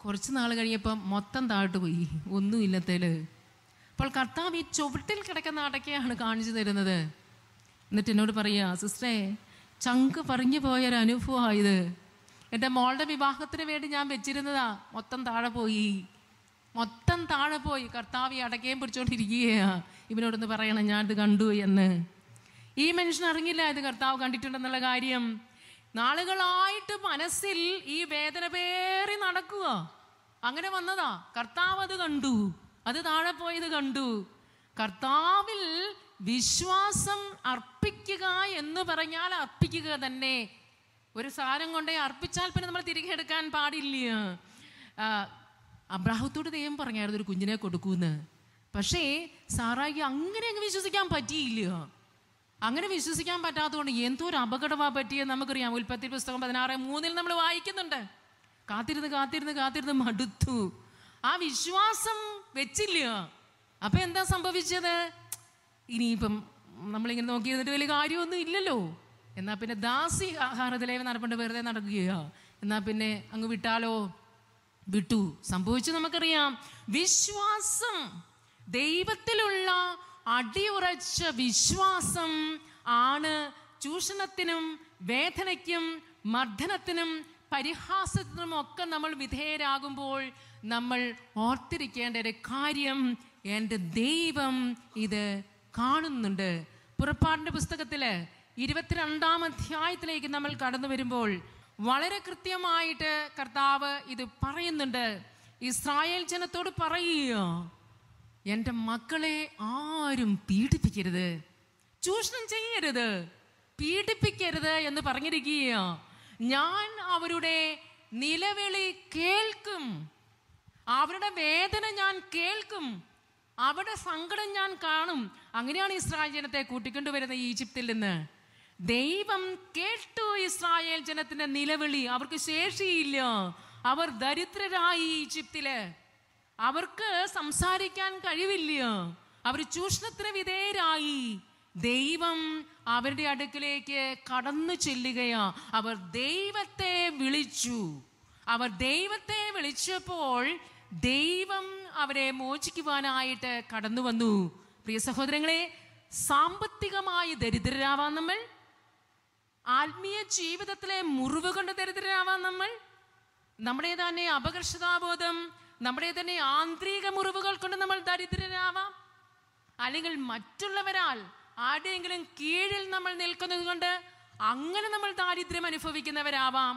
കുറച്ച് നാൾ കഴിയപ്പം മൊത്തം താഴ്ത്തു പോയി ഒന്നുമില്ലത്തേൽ അപ്പോൾ കർത്താവ് ഈ ചുവട്ടിൽ കിടക്കുന്ന അടയ്ക്കയാണ് കാണിച്ചു തരുന്നത് എന്നിട്ട് എന്നോട് പറയുക സിസ്റ്റേ ചങ്ക് പറഞ്ഞു പോയൊരനുഭവമായത് എൻ്റെ മോളുടെ വിവാഹത്തിന് വേണ്ടി ഞാൻ വെച്ചിരുന്നതാ മൊത്തം താഴെ പോയി മൊത്തം താഴെ പോയി കർത്താവ് അടക്കേം പിടിച്ചോണ്ടിരിക്കുകയാ ഇവനോടൊന്ന് പറയണം ഞാനിത് കണ്ടു എന്ന് ഈ മനുഷ്യൻ അറിഞ്ഞില്ല ഇത് കർത്താവ് കണ്ടിട്ടുണ്ടെന്നുള്ള കാര്യം നാളുകളായിട്ട് മനസ്സിൽ ഈ വേദന പേറി നടക്കുക അങ്ങനെ വന്നതാ കർത്താവ് അത് കണ്ടു അത് താഴെ പോയത് കണ്ടു കർത്താവിൽ വിശ്വാസം അർപ്പിക്കുക എന്ന് പറഞ്ഞാൽ അർപ്പിക്കുക തന്നെ ഒരു സാരം കൊണ്ടേ അർപ്പിച്ചാൽ പിന്നെ നമ്മൾ തിരികെ എടുക്കാൻ പാടില്ല അബ്രാഹത്തോട് ദൈവം പറഞ്ഞായിരുന്നു ഒരു കുഞ്ഞിനെ കൊടുക്കൂന്ന് പക്ഷേ സാറായി അങ്ങനെ അങ്ങ് വിശ്വസിക്കാൻ പറ്റിയില്ല അങ്ങനെ വിശ്വസിക്കാൻ കൊണ്ട് എന്തോ ഒരു അപകടമാണ് പറ്റിയെന്ന് നമുക്കറിയാം ഉൽപ്പത്തി പുസ്തകം പതിനാറ് മൂന്നിൽ നമ്മൾ വായിക്കുന്നുണ്ട് കാത്തിരുന്ന് കാത്തിരുന്ന് കാത്തിരുന്ന് മടുത്തു ആ വിശ്വാസം വെച്ചില്ല അപ്പൊ എന്താ സംഭവിച്ചത് ഇനിയിപ്പം നമ്മളിങ്ങനെ നോക്കിയിരുന്നിട്ട് വലിയ കാര്യമൊന്നും ഇല്ലല്ലോ എന്നാൽ പിന്നെ ദാസി ആഹാരത്തിലേവൻ നടപ്പുണ്ട് വെറുതെ നടക്കുകയോ എന്നാൽ പിന്നെ അങ്ങ് വിട്ടാലോ വിട്ടു സംഭവിച്ചു നമുക്കറിയാം വിശ്വാസം ദൈവത്തിലുള്ള അടിയുറച്ച വിശ്വാസം ആണ് ചൂഷണത്തിനും വേദനയ്ക്കും മർദ്ദനത്തിനും പരിഹാസത്തിനും ഒക്കെ നമ്മൾ വിധേയരാകുമ്പോൾ നമ്മൾ ഓർത്തിരിക്കേണ്ട ഒരു കാര്യം എൻ്റെ ദൈവം ഇത് കാണുന്നുണ്ട് പുറപ്പാടിൻ്റെ പുസ്തകത്തിൽ ഇരുപത്തിരണ്ടാം അധ്യായത്തിലേക്ക് നമ്മൾ കടന്നു വരുമ്പോൾ വളരെ കൃത്യമായിട്ട് കർത്താവ് ഇത് പറയുന്നുണ്ട് ഇസ്രായേൽ ജനത്തോട് പറയുകയോ എൻ്റെ മക്കളെ ആരും പീഡിപ്പിക്കരുത് ചൂഷണം ചെയ്യരുത് പീഡിപ്പിക്കരുത് എന്ന് പറഞ്ഞിരിക്കുകയോ ഞാൻ അവരുടെ നിലവിളി കേൾക്കും അവരുടെ വേദന ഞാൻ കേൾക്കും അവരുടെ സങ്കടം ഞാൻ കാണും അങ്ങനെയാണ് ഇസ്രായേൽ ജനത്തെ കൂട്ടിക്കൊണ്ടുവരുന്നത് ഈജിപ്തിൽ നിന്ന് ദൈവം കേട്ടു ഇസ്രായേൽ ജനത്തിന്റെ നിലവിളി അവർക്ക് ശേഷിയില്ല അവർ ദരിദ്രരായി ഈജിപ്തില് അവർക്ക് സംസാരിക്കാൻ കഴിവില്ല അവർ ചൂഷണത്തിന് വിധേയരായി ദൈവം അവരുടെ അടുക്കിലേക്ക് കടന്നു ചെല്ലുകയാ അവർ ദൈവത്തെ വിളിച്ചു അവർ ദൈവത്തെ വിളിച്ചപ്പോൾ ദൈവം അവരെ മോചിക്കുവാനായിട്ട് കടന്നു വന്നു പ്രിയ സഹോദരങ്ങളെ സാമ്പത്തികമായി ദരിദ്രരാവാം നമ്മൾ ആത്മീയ ജീവിതത്തിലെ മുറിവ് കൊണ്ട് ദരിദ്രരാവാം നമ്മൾ നമ്മുടെ തന്നെ അപകർഷതാബോധം നമ്മുടെ തന്നെ ആന്തരിക മുറിവുകൾ കൊണ്ട് നമ്മൾ ദരിദ്രരാവാം അല്ലെങ്കിൽ മറ്റുള്ളവരാൽ ആരുടെയെങ്കിലും കീഴിൽ നമ്മൾ നിൽക്കുന്നത് കൊണ്ട് അങ്ങനെ നമ്മൾ ദാരിദ്ര്യം അനുഭവിക്കുന്നവരാവാം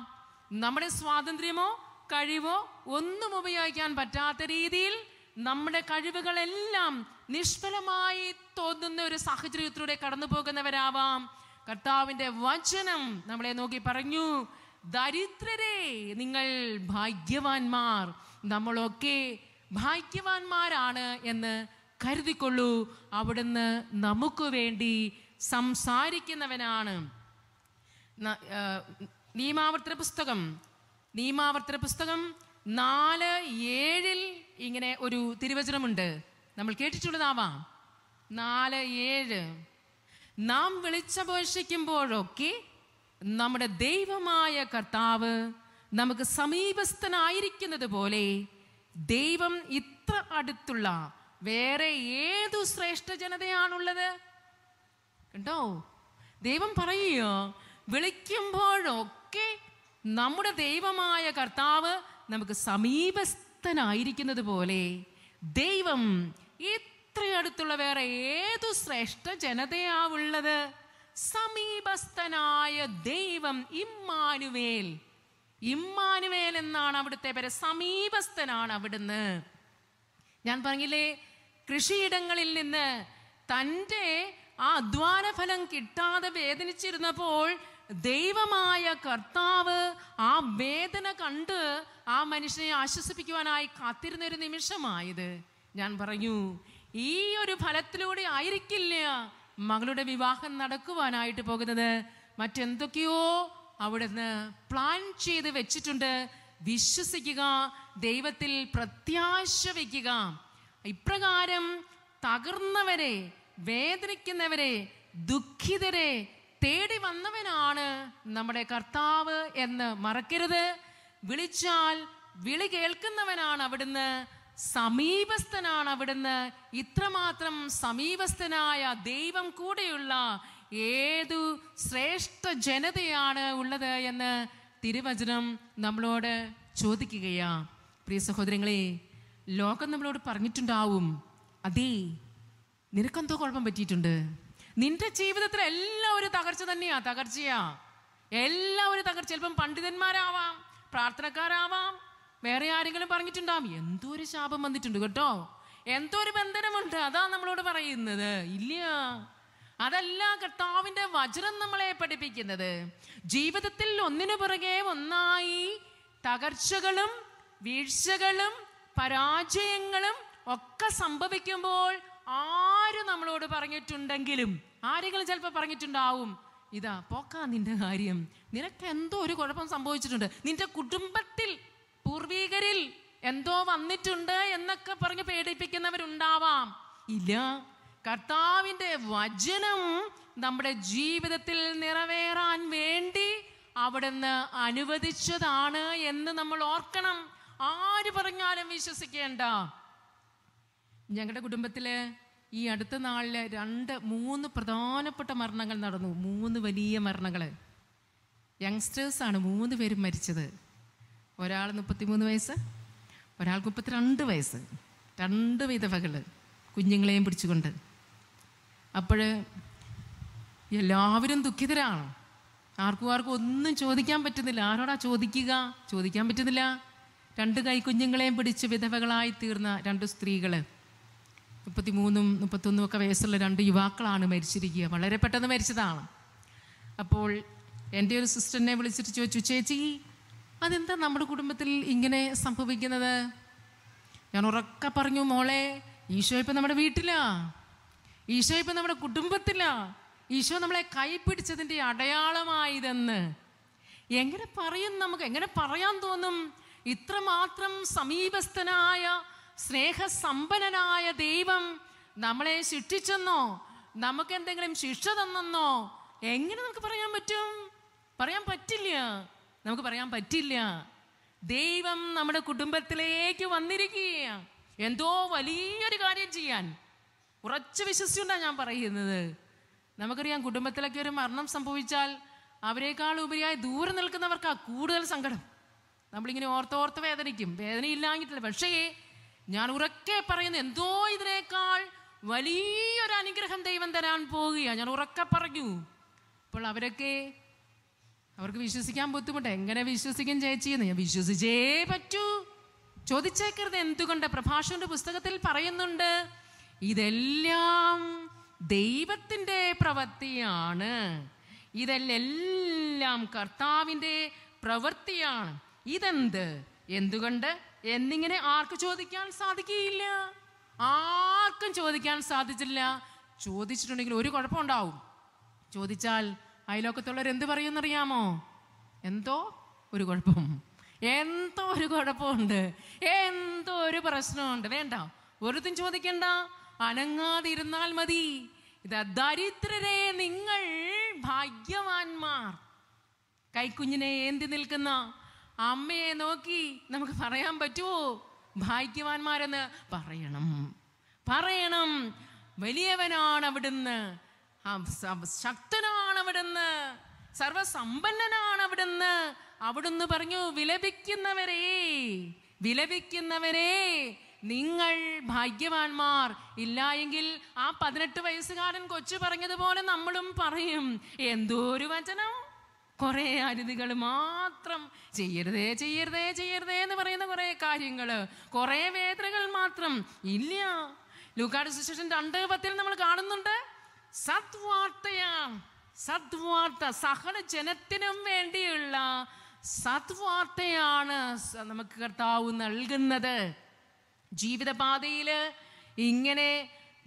നമ്മുടെ സ്വാതന്ത്ര്യമോ കഴിവോ ഒന്നും ഉപയോഗിക്കാൻ പറ്റാത്ത രീതിയിൽ നമ്മുടെ കഴിവുകളെല്ലാം നിഷ്ഫലമായി തോന്നുന്ന ഒരു സാഹചര്യത്തിലൂടെ കടന്നു പോകുന്നവരാവാം കർത്താവിന്റെ വചനം നമ്മളെ നോക്കി പറഞ്ഞു ദരിദ്രരെ നിങ്ങൾ ഭാഗ്യവാന്മാർ നമ്മളൊക്കെ ഭാഗ്യവാന്മാരാണ് എന്ന് കരുതിക്കൊള്ളൂ അവിടുന്ന് നമുക്ക് വേണ്ടി സംസാരിക്കുന്നവനാണ് നിയമാവർത്തന പുസ്തകം നിയമാവർത്തന പുസ്തകം നാല് ഏഴിൽ ഇങ്ങനെ ഒരു തിരുവചനമുണ്ട് നമ്മൾ കേട്ടിട്ടുള്ളതാവാം നാല് ഏഴ് നാം വിളിച്ചപേക്ഷിക്കുമ്പോഴൊക്കെ നമ്മുടെ ദൈവമായ കർത്താവ് നമുക്ക് സമീപസ്ഥനായിരിക്കുന്നത് പോലെ ദൈവം ഇത്ര അടുത്തുള്ള വേറെ ഏതു ശ്രേഷ്ഠ ജനതയാണുള്ളത് കണ്ടോ ദൈവം പറയുകയോ വിളിക്കുമ്പോഴൊക്കെ നമ്മുടെ ദൈവമായ കർത്താവ് നമുക്ക് സമീപസ്ഥനായിരിക്കുന്നത് പോലെ ദൈവം ഇത്രയടുത്തുള്ള വേറെ ഏതു ശ്രേഷ്ഠ ജനതയാവുള്ളത് സമീപസ്ഥനായ ദൈവം ഇമ്മാനുവേൽ ഇമ്മാനുവേൽ എന്നാണ് അവിടുത്തെ പേര് സമീപസ്ഥനാണ് അവിടുന്ന് ഞാൻ പറഞ്ഞില്ലേ കൃഷിയിടങ്ങളിൽ നിന്ന് തൻ്റെ ആ ഫലം കിട്ടാതെ വേദനിച്ചിരുന്നപ്പോൾ ദൈവമായ കർത്താവ് ആ വേദന കണ്ട് ആ മനുഷ്യനെ ആശ്വസിപ്പിക്കുവാനായി കാത്തിരുന്നൊരു നിമിഷമായത് ഞാൻ പറഞ്ഞു ഈ ഒരു ഫലത്തിലൂടെ ആയിരിക്കില്ല മകളുടെ വിവാഹം നടക്കുവാനായിട്ട് പോകുന്നത് മറ്റെന്തൊക്കെയോ അവിടുന്ന് പ്ലാൻ ചെയ്ത് വെച്ചിട്ടുണ്ട് വിശ്വസിക്കുക ദൈവത്തിൽ പ്രത്യാശ വയ്ക്കുക ഇപ്രകാരം തകർന്നവരെ വേദനിക്കുന്നവരെ ദുഃഖിതരെ തേടി വന്നവനാണ് നമ്മുടെ കർത്താവ് എന്ന് മറക്കരുത് വിളിച്ചാൽ വിളി കേൾക്കുന്നവനാണ് അവിടുന്ന് സമീപസ്ഥനാണ് അവിടുന്ന് ഇത്രമാത്രം സമീപസ്ഥനായ ദൈവം കൂടെയുള്ള ഏതു ശ്രേഷ്ഠ ജനതയാണ് ഉള്ളത് എന്ന് തിരുവചനം നമ്മളോട് ചോദിക്കുകയാ പ്രിയ സഹോദരങ്ങളെ ലോകം നമ്മളോട് പറഞ്ഞിട്ടുണ്ടാവും അതേ നിനക്കെന്തോ കുഴപ്പം പറ്റിയിട്ടുണ്ട് നിന്റെ ജീവിതത്തിൽ എല്ലാം ഒരു തകർച്ച തന്നെയാ തകർച്ചയാ എല്ലാം ഒരു തകർച്ച ചിലപ്പം പണ്ഡിതന്മാരാവാം പ്രാർത്ഥനക്കാരാവാം വേറെ ആരെങ്കിലും പറഞ്ഞിട്ടുണ്ടാവും എന്തോ ഒരു ശാപം വന്നിട്ടുണ്ട് കേട്ടോ എന്തോ ഒരു ബന്ധനമുണ്ട് അതാ നമ്മളോട് പറയുന്നത് ഇല്ല അതല്ല കർത്താവിന്റെ വജ്രം നമ്മളെ പഠിപ്പിക്കുന്നത് ജീവിതത്തിൽ ഒന്നിനു പുറകെ ഒന്നായി തകർച്ചകളും വീഴ്ചകളും പരാജയങ്ങളും ഒക്കെ സംഭവിക്കുമ്പോൾ ആര് നമ്മളോട് പറഞ്ഞിട്ടുണ്ടെങ്കിലും ആരെങ്കിലും ചിലപ്പോൾ പറഞ്ഞിട്ടുണ്ടാവും ഇതാ പോക്കാ നിന്റെ കാര്യം നിനക്ക് എന്തോ ഒരു കുഴപ്പം സംഭവിച്ചിട്ടുണ്ട് നിന്റെ കുടുംബത്തിൽ പൂർവീകരിൽ എന്തോ വന്നിട്ടുണ്ട് എന്നൊക്കെ പറഞ്ഞ് പേടിപ്പിക്കുന്നവരുണ്ടാവാം ഇല്ല കർത്താവിന്റെ വചനം നമ്മുടെ ജീവിതത്തിൽ നിറവേറാൻ വേണ്ടി അവിടുന്ന് അനുവദിച്ചതാണ് എന്ന് നമ്മൾ ഓർക്കണം ആര് പറഞ്ഞാലും വിശ്വസിക്കേണ്ട ഞങ്ങളുടെ കുടുംബത്തിലെ ഈ അടുത്ത നാളിൽ രണ്ട് മൂന്ന് പ്രധാനപ്പെട്ട മരണങ്ങൾ നടന്നു മൂന്ന് വലിയ മരണങ്ങൾ യങ്സ്റ്റേഴ്സാണ് മൂന്ന് പേരും മരിച്ചത് ഒരാൾ മുപ്പത്തിമൂന്ന് വയസ്സ് ഒരാൾക്ക് മുപ്പത്തിരണ്ട് വയസ്സ് രണ്ട് വിധവകൾ കുഞ്ഞുങ്ങളെയും പിടിച്ചുകൊണ്ട് അപ്പോൾ എല്ലാവരും ദുഃഖിതരാണ് ആർക്കും ആർക്കും ഒന്നും ചോദിക്കാൻ പറ്റുന്നില്ല ആരോടാ ചോദിക്കുക ചോദിക്കാൻ പറ്റുന്നില്ല രണ്ട് കുഞ്ഞുങ്ങളെയും പിടിച്ച് വിധവകളായി തീർന്ന രണ്ട് സ്ത്രീകൾ മുപ്പത്തിമൂന്നും മുപ്പത്തൊന്നും ഒക്കെ വയസ്സുള്ള രണ്ട് യുവാക്കളാണ് മരിച്ചിരിക്കുക വളരെ പെട്ടെന്ന് മരിച്ചതാണ് അപ്പോൾ എൻ്റെ ഒരു സിസ്റ്ററിനെ വിളിച്ചിട്ട് ചോദിച്ചു ചേച്ചി അതെന്താ നമ്മുടെ കുടുംബത്തിൽ ഇങ്ങനെ സംഭവിക്കുന്നത് ഞാൻ ഉറക്ക പറഞ്ഞു മോളെ ഈശോ ഇപ്പം നമ്മുടെ വീട്ടിലാ ഈശോ ഇപ്പം നമ്മുടെ കുടുംബത്തിലാ ഈശോ നമ്മളെ കൈപ്പിടിച്ചതിൻ്റെ അടയാളമായതെന്ന് എങ്ങനെ പറയും നമുക്ക് എങ്ങനെ പറയാൻ തോന്നും ഇത്രമാത്രം സമീപസ്ഥനായ സ്നേഹസമ്പന്നനായ ദൈവം നമ്മളെ ശിക്ഷിച്ചെന്നോ നമുക്ക് എന്തെങ്കിലും ശിക്ഷ തന്നെന്നോ എങ്ങനെ നമുക്ക് പറയാൻ പറ്റും പറയാൻ പറ്റില്ല നമുക്ക് പറയാൻ പറ്റില്ല ദൈവം നമ്മുടെ കുടുംബത്തിലേക്ക് വന്നിരിക്കുകയാണ് എന്തോ വലിയൊരു കാര്യം ചെയ്യാൻ ഉറച്ചു വിശ്വസിച്ചുകൊണ്ടാണ് ഞാൻ പറയുന്നത് നമുക്കറിയാം കുടുംബത്തിലൊക്കെ ഒരു മരണം സംഭവിച്ചാൽ അവരെക്കാൾ ഉപരിയായി ദൂരെ നിൽക്കുന്നവർക്കാണ് കൂടുതൽ സങ്കടം നമ്മളിങ്ങനെ ഓർത്തോർത്ത് വേദനിക്കും വേദനയില്ലാഞ്ഞിട്ടില്ല പക്ഷേ ഞാൻ ഉറക്കെ പറയുന്നു എന്തോ ഇതിനേക്കാൾ വലിയൊരു അനുഗ്രഹം ദൈവം തരാൻ പോവുകയാണ് ഞാൻ ഉറക്കെ പറഞ്ഞു അപ്പോൾ അവരൊക്കെ അവർക്ക് വിശ്വസിക്കാൻ ബുദ്ധിമുട്ട് എങ്ങനെ വിശ്വസിക്കും ചേച്ചിയെന്ന് ഞാൻ വിശ്വസിച്ചേ പറ്റൂ ചോദിച്ചേക്കരുത് എന്തുകൊണ്ട് പ്രഭാഷകന്റെ പുസ്തകത്തിൽ പറയുന്നുണ്ട് ഇതെല്ലാം ദൈവത്തിൻ്റെ പ്രവൃത്തിയാണ് ഇതെല്ലാം കർത്താവിൻ്റെ പ്രവൃത്തിയാണ് ഇതെന്ത് എന്തുകൊണ്ട് എന്നിങ്ങനെ ആർക്ക് ചോദിക്കാൻ സാധിക്കില്ല ആർക്കും ചോദിക്കാൻ സാധിച്ചില്ല ചോദിച്ചിട്ടുണ്ടെങ്കിൽ ഒരു കുഴപ്പമുണ്ടാവും ചോദിച്ചാൽ അയലോക്കത്തുള്ളവർ എന്ത് പറയുമെന്നറിയാമോ എന്തോ ഒരു കുഴപ്പം എന്തോ ഒരു കുഴപ്പമുണ്ട് എന്തോ ഒരു പ്രശ്നമുണ്ട് വേണ്ട ഒരുത്തും ചോദിക്കണ്ട അനങ്ങാതിരുന്നാൽ മതി ഇത് ദരിദ്രരെ നിങ്ങൾ ഭാഗ്യവാന്മാർ കൈക്കുഞ്ഞിനെ ഏന്തി നിൽക്കുന്ന അമ്മയെ നോക്കി നമുക്ക് പറയാൻ പറ്റുമോ ഭാഗ്യവാന്മാരെന്ന് പറയണം പറയണം വലിയവനാണ് അവിടുന്ന് ശക്തനാണ് അവിടുന്ന് സർവസമ്പന്നനാണ് അവിടുന്ന് അവിടുന്ന് പറഞ്ഞു വിലപിക്കുന്നവരെ വിലപിക്കുന്നവരെ നിങ്ങൾ ഭാഗ്യവാന്മാർ ഇല്ലായെങ്കിൽ ആ പതിനെട്ട് വയസ്സുകാരൻ കൊച്ചു പറഞ്ഞതുപോലെ നമ്മളും പറയും എന്തോ ഒരു വചനം കുറേ അരുതികൾ മാത്രം ചെയ്യരുതേ ചെയ്യരുതേ ചെയ്യരുതേ എന്ന് പറയുന്ന കുറേ കാര്യങ്ങൾ കുറേ വേദനകൾ മാത്രം ഇല്ല ലൂക്കാട് സുശേഷൻ രണ്ട് പത്തിൽ നമ്മൾ കാണുന്നുണ്ട് സത്വാർത്തയാണ് സത്വാർത്ത സഹന ജനത്തിനും വേണ്ടിയുള്ള സത്വാർത്തയാണ് നമുക്ക് കർത്താവ് നൽകുന്നത് ജീവിതപാതയിൽ ഇങ്ങനെ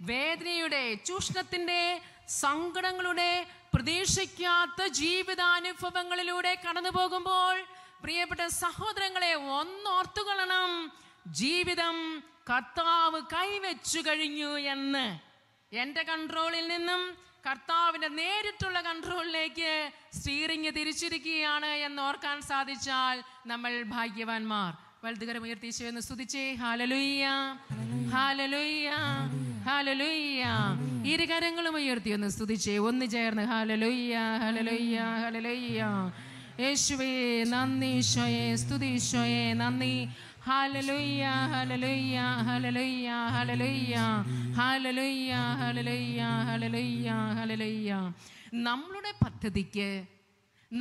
വേദനയുടെ ചൂഷണത്തിൻ്റെ സങ്കടങ്ങളുടെ പ്രതീക്ഷിക്കാത്ത ജീവിതാനുഭവങ്ങളിലൂടെ കടന്നു പോകുമ്പോൾ പ്രിയപ്പെട്ട സഹോദരങ്ങളെ ഒന്നോർത്തുകൊള്ളണം ജീവിതം കർത്താവ് കൈവച്ചു കഴിഞ്ഞു എന്ന് എന്റെ കൺട്രോളിൽ നിന്നും കർത്താവിന്റെ നേരിട്ടുള്ള കൺട്രോളിലേക്ക് സ്റ്റീറിങ് തിരിച്ചിരിക്കുകയാണ് എന്ന് ഓർക്കാൻ സാധിച്ചാൽ നമ്മൾ ഭാഗ്യവാന്മാർ വലുതുകരം ഉയർത്തിച്ചു എന്ന് സ്തുതിച്ചേ ഹാലലുയ്യ ഹാലലുയ്യ ഹാലലുയ്യ ഇരുകരങ്ങളും ഉയർത്തി ഒന്ന് സ്തുതിച്ചേ ഒന്ന് ചേർന്ന് ഹാലലുയ്യ ഹലലുയ്യ ഹലലുയ്യ യേശുവേ നന്ദി ഈശോയെ സ്തുതി ഈശോയെ നന്ദി ഹലലുയ്യ ഹലലുയ്യ ഹലലുയ്യ ഹലലുയ്യ ഹലലുയ്യ ഹലലുയ്യ ഹലലുയ്യ ഹലലുയ്യ നമ്മളുടെ പദ്ധതിക്ക്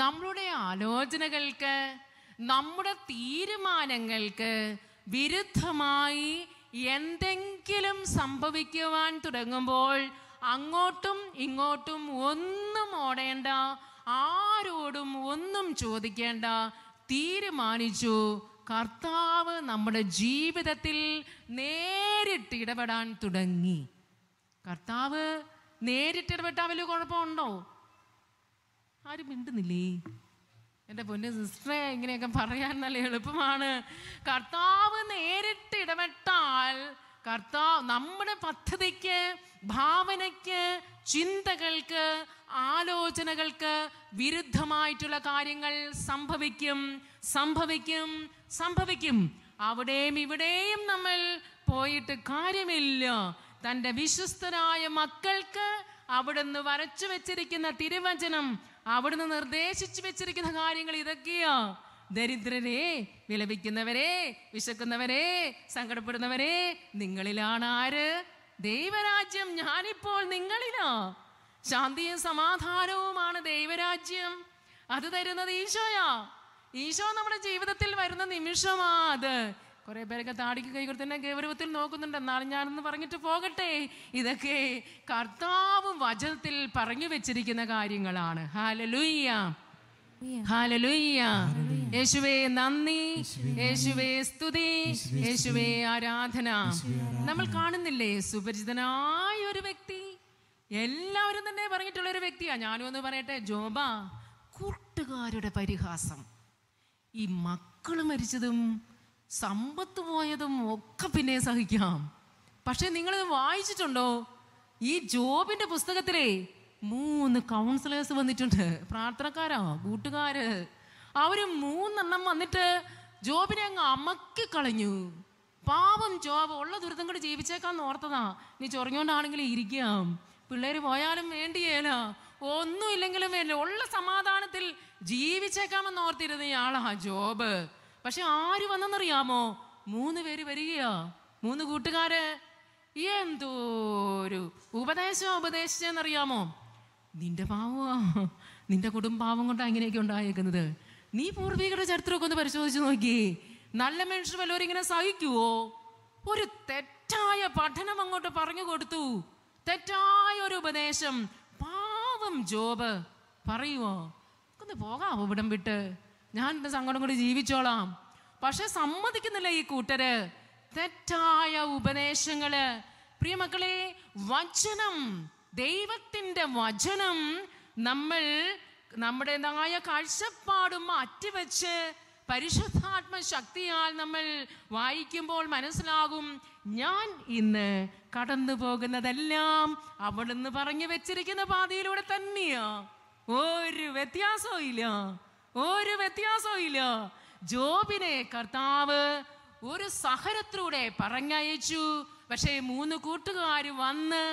നമ്മളുടെ ആലോചനകൾക്ക് നമ്മുടെ തീരുമാനങ്ങൾക്ക് വിരുദ്ധമായി എന്തെങ്കിലും സംഭവിക്കുവാൻ തുടങ്ങുമ്പോൾ അങ്ങോട്ടും ഇങ്ങോട്ടും ഒന്നും ഓടേണ്ട ആരോടും ഒന്നും ചോദിക്കേണ്ട തീരുമാനിച്ചു കർത്താവ് നമ്മുടെ ജീവിതത്തിൽ നേരിട്ട് ഇടപെടാൻ തുടങ്ങി കർത്താവ് നേരിട്ട് ഇടപെട്ടാൽ വലിയ കുഴപ്പമുണ്ടോ ആരും മിണ്ടുന്നില്ലേ എൻ്റെ പൊന്നു സിസ്റ്ററെ ഇങ്ങനെയൊക്കെ പറയാൻ നല്ല എളുപ്പമാണ് കർത്താവ് നേരിട്ട് ഇടപെട്ടാൽ കർത്താവ് നമ്മുടെ പദ്ധതിക്ക് ഭാവനയ്ക്ക് ചിന്തകൾക്ക് ആലോചനകൾക്ക് വിരുദ്ധമായിട്ടുള്ള കാര്യങ്ങൾ സംഭവിക്കും സംഭവിക്കും സംഭവിക്കും അവിടെയും ഇവിടെയും നമ്മൾ പോയിട്ട് കാര്യമില്ല തൻ്റെ വിശ്വസ്തരായ മക്കൾക്ക് അവിടുന്ന് വരച്ചു വെച്ചിരിക്കുന്ന തിരുവചനം അവിടുന്ന് നിർദ്ദേശിച്ചു വെച്ചിരിക്കുന്ന കാര്യങ്ങൾ ഇതൊക്കെയാ ദരിദ്രരെ വിലപിക്കുന്നവരെ വിശക്കുന്നവരെ സങ്കടപ്പെടുന്നവരെ നിങ്ങളിലാണ് ആര് ദൈവരാജ്യം ഞാനിപ്പോൾ നിങ്ങളിലാ ശാന്തിയും സമാധാനവുമാണ് ദൈവരാജ്യം അത് തരുന്നത് ഈശോയാ ഈശോ നമ്മുടെ ജീവിതത്തിൽ വരുന്ന നിമിഷമാ അത് കുറേ പേരൊക്കെ താടിക്ക് കൈ കൊടുത്ത് തന്നെ ഗൗരവത്തിൽ നോക്കുന്നുണ്ട് എന്നാലും ഞാനൊന്ന് പറഞ്ഞിട്ട് പോകട്ടെ ഇതൊക്കെ കർത്താവ് വചനത്തിൽ പറഞ്ഞു വെച്ചിരിക്കുന്ന കാര്യങ്ങളാണ് ഹാലലുയ്യ ഹാലലുയ്യ യേശുവേ നന്ദി യേശുവേ സ്തുതി യേശുവേ ആരാധന നമ്മൾ കാണുന്നില്ലേ സുപരിചിതനായ ഒരു വ്യക്തി എല്ലാവരും തന്നെ പറഞ്ഞിട്ടുള്ള ഒരു വ്യക്തിയാ ഞാനും ഒന്ന് പറയട്ടെ ജോബ കൂട്ടുകാരുടെ പരിഹാസം ഈ മക്കൾ മരിച്ചതും സമ്പത്ത് പോയതും ഒക്കെ പിന്നെ സഹിക്കാം പക്ഷേ നിങ്ങളിത് വായിച്ചിട്ടുണ്ടോ ഈ ജോബിൻ്റെ പുസ്തകത്തിലെ മൂന്ന് കൗൺസിലേഴ്സ് വന്നിട്ടുണ്ട് പ്രാർത്ഥനക്കാരോ കൂട്ടുകാര് അവർ മൂന്നെണ്ണം വന്നിട്ട് ജോബിനെ അങ്ങ് അമക്കി കളഞ്ഞു പാവം ജോബ് ഉള്ള ദുരിതം കൂടി ജീവിച്ചേക്കാന്ന് ഓർത്തതാ നീ ചൊറിഞ്ഞോണ്ടാണെങ്കിൽ ഇരിക്കാം പിള്ളേർ പോയാലും വേണ്ടിയേല ഒന്നും ഇല്ലെങ്കിലും ഉള്ള സമാധാനത്തിൽ ജീവിച്ചേക്കാമെന്ന് ഓർത്തിരുന്ന ഇയാളാ ജോബ് പക്ഷെ ആര് വന്നെന്നറിയാമോ മൂന്ന് പേര് വരികയാ മൂന്ന് കൂട്ടുകാര് എന്തോ ഒരു ഉപദേശം ഉപദേശിച്ചെന്നറിയാമോ നിന്റെ പാവമാ നിന്റെ കുടുംബാവം കൊണ്ടാണ് അങ്ങനെയൊക്കെ ഉണ്ടായേക്കുന്നത് നീ പൂർവികരുടെ ചരിത്രമൊക്കെ ഒന്ന് പരിശോധിച്ച് നോക്കി നല്ല മനുഷ്യർ വല്ലവരും ഇങ്ങനെ സഹിക്കുവോ ഒരു തെറ്റായ പഠനം അങ്ങോട്ട് പറഞ്ഞു കൊടുത്തു തെറ്റായ ഒരു ഉപദേശം പാവം ജോബ് പറയുവോ ഒന്ന് പോകാം ഇവിടം വിട്ട് ഞാൻ എൻ്റെ സങ്കടം കൂടി ജീവിച്ചോളാം പക്ഷെ സമ്മതിക്കുന്നില്ല ഈ കൂട്ടര് തെറ്റായ ഉപദേശങ്ങള് പ്രിയമക്കളെ വചനം ദൈവത്തിൻ്റെ വചനം നമ്മൾ നമ്മുടേതായ കാഴ്ചപ്പാടും മാറ്റിവെച്ച് പരിശുദ്ധാത്മ ശക്തിയാൽ നമ്മൾ വായിക്കുമ്പോൾ മനസ്സിലാകും ഞാൻ ഇന്ന് കടന്നു പോകുന്നതെല്ലാം അവിടുന്ന് പറഞ്ഞു വെച്ചിരിക്കുന്ന പാതയിലൂടെ തന്നെയാണ് ഒരു വ്യത്യാസവും ഇല്ല ഒരു വ്യത്യാസവും ഇല്ല ജോബിനെ കർത്താവ് ഒരു സഹരത്തിലൂടെ പറഞ്ഞയച്ചു പക്ഷേ മൂന്ന് കൂട്ടുകാർ വന്ന്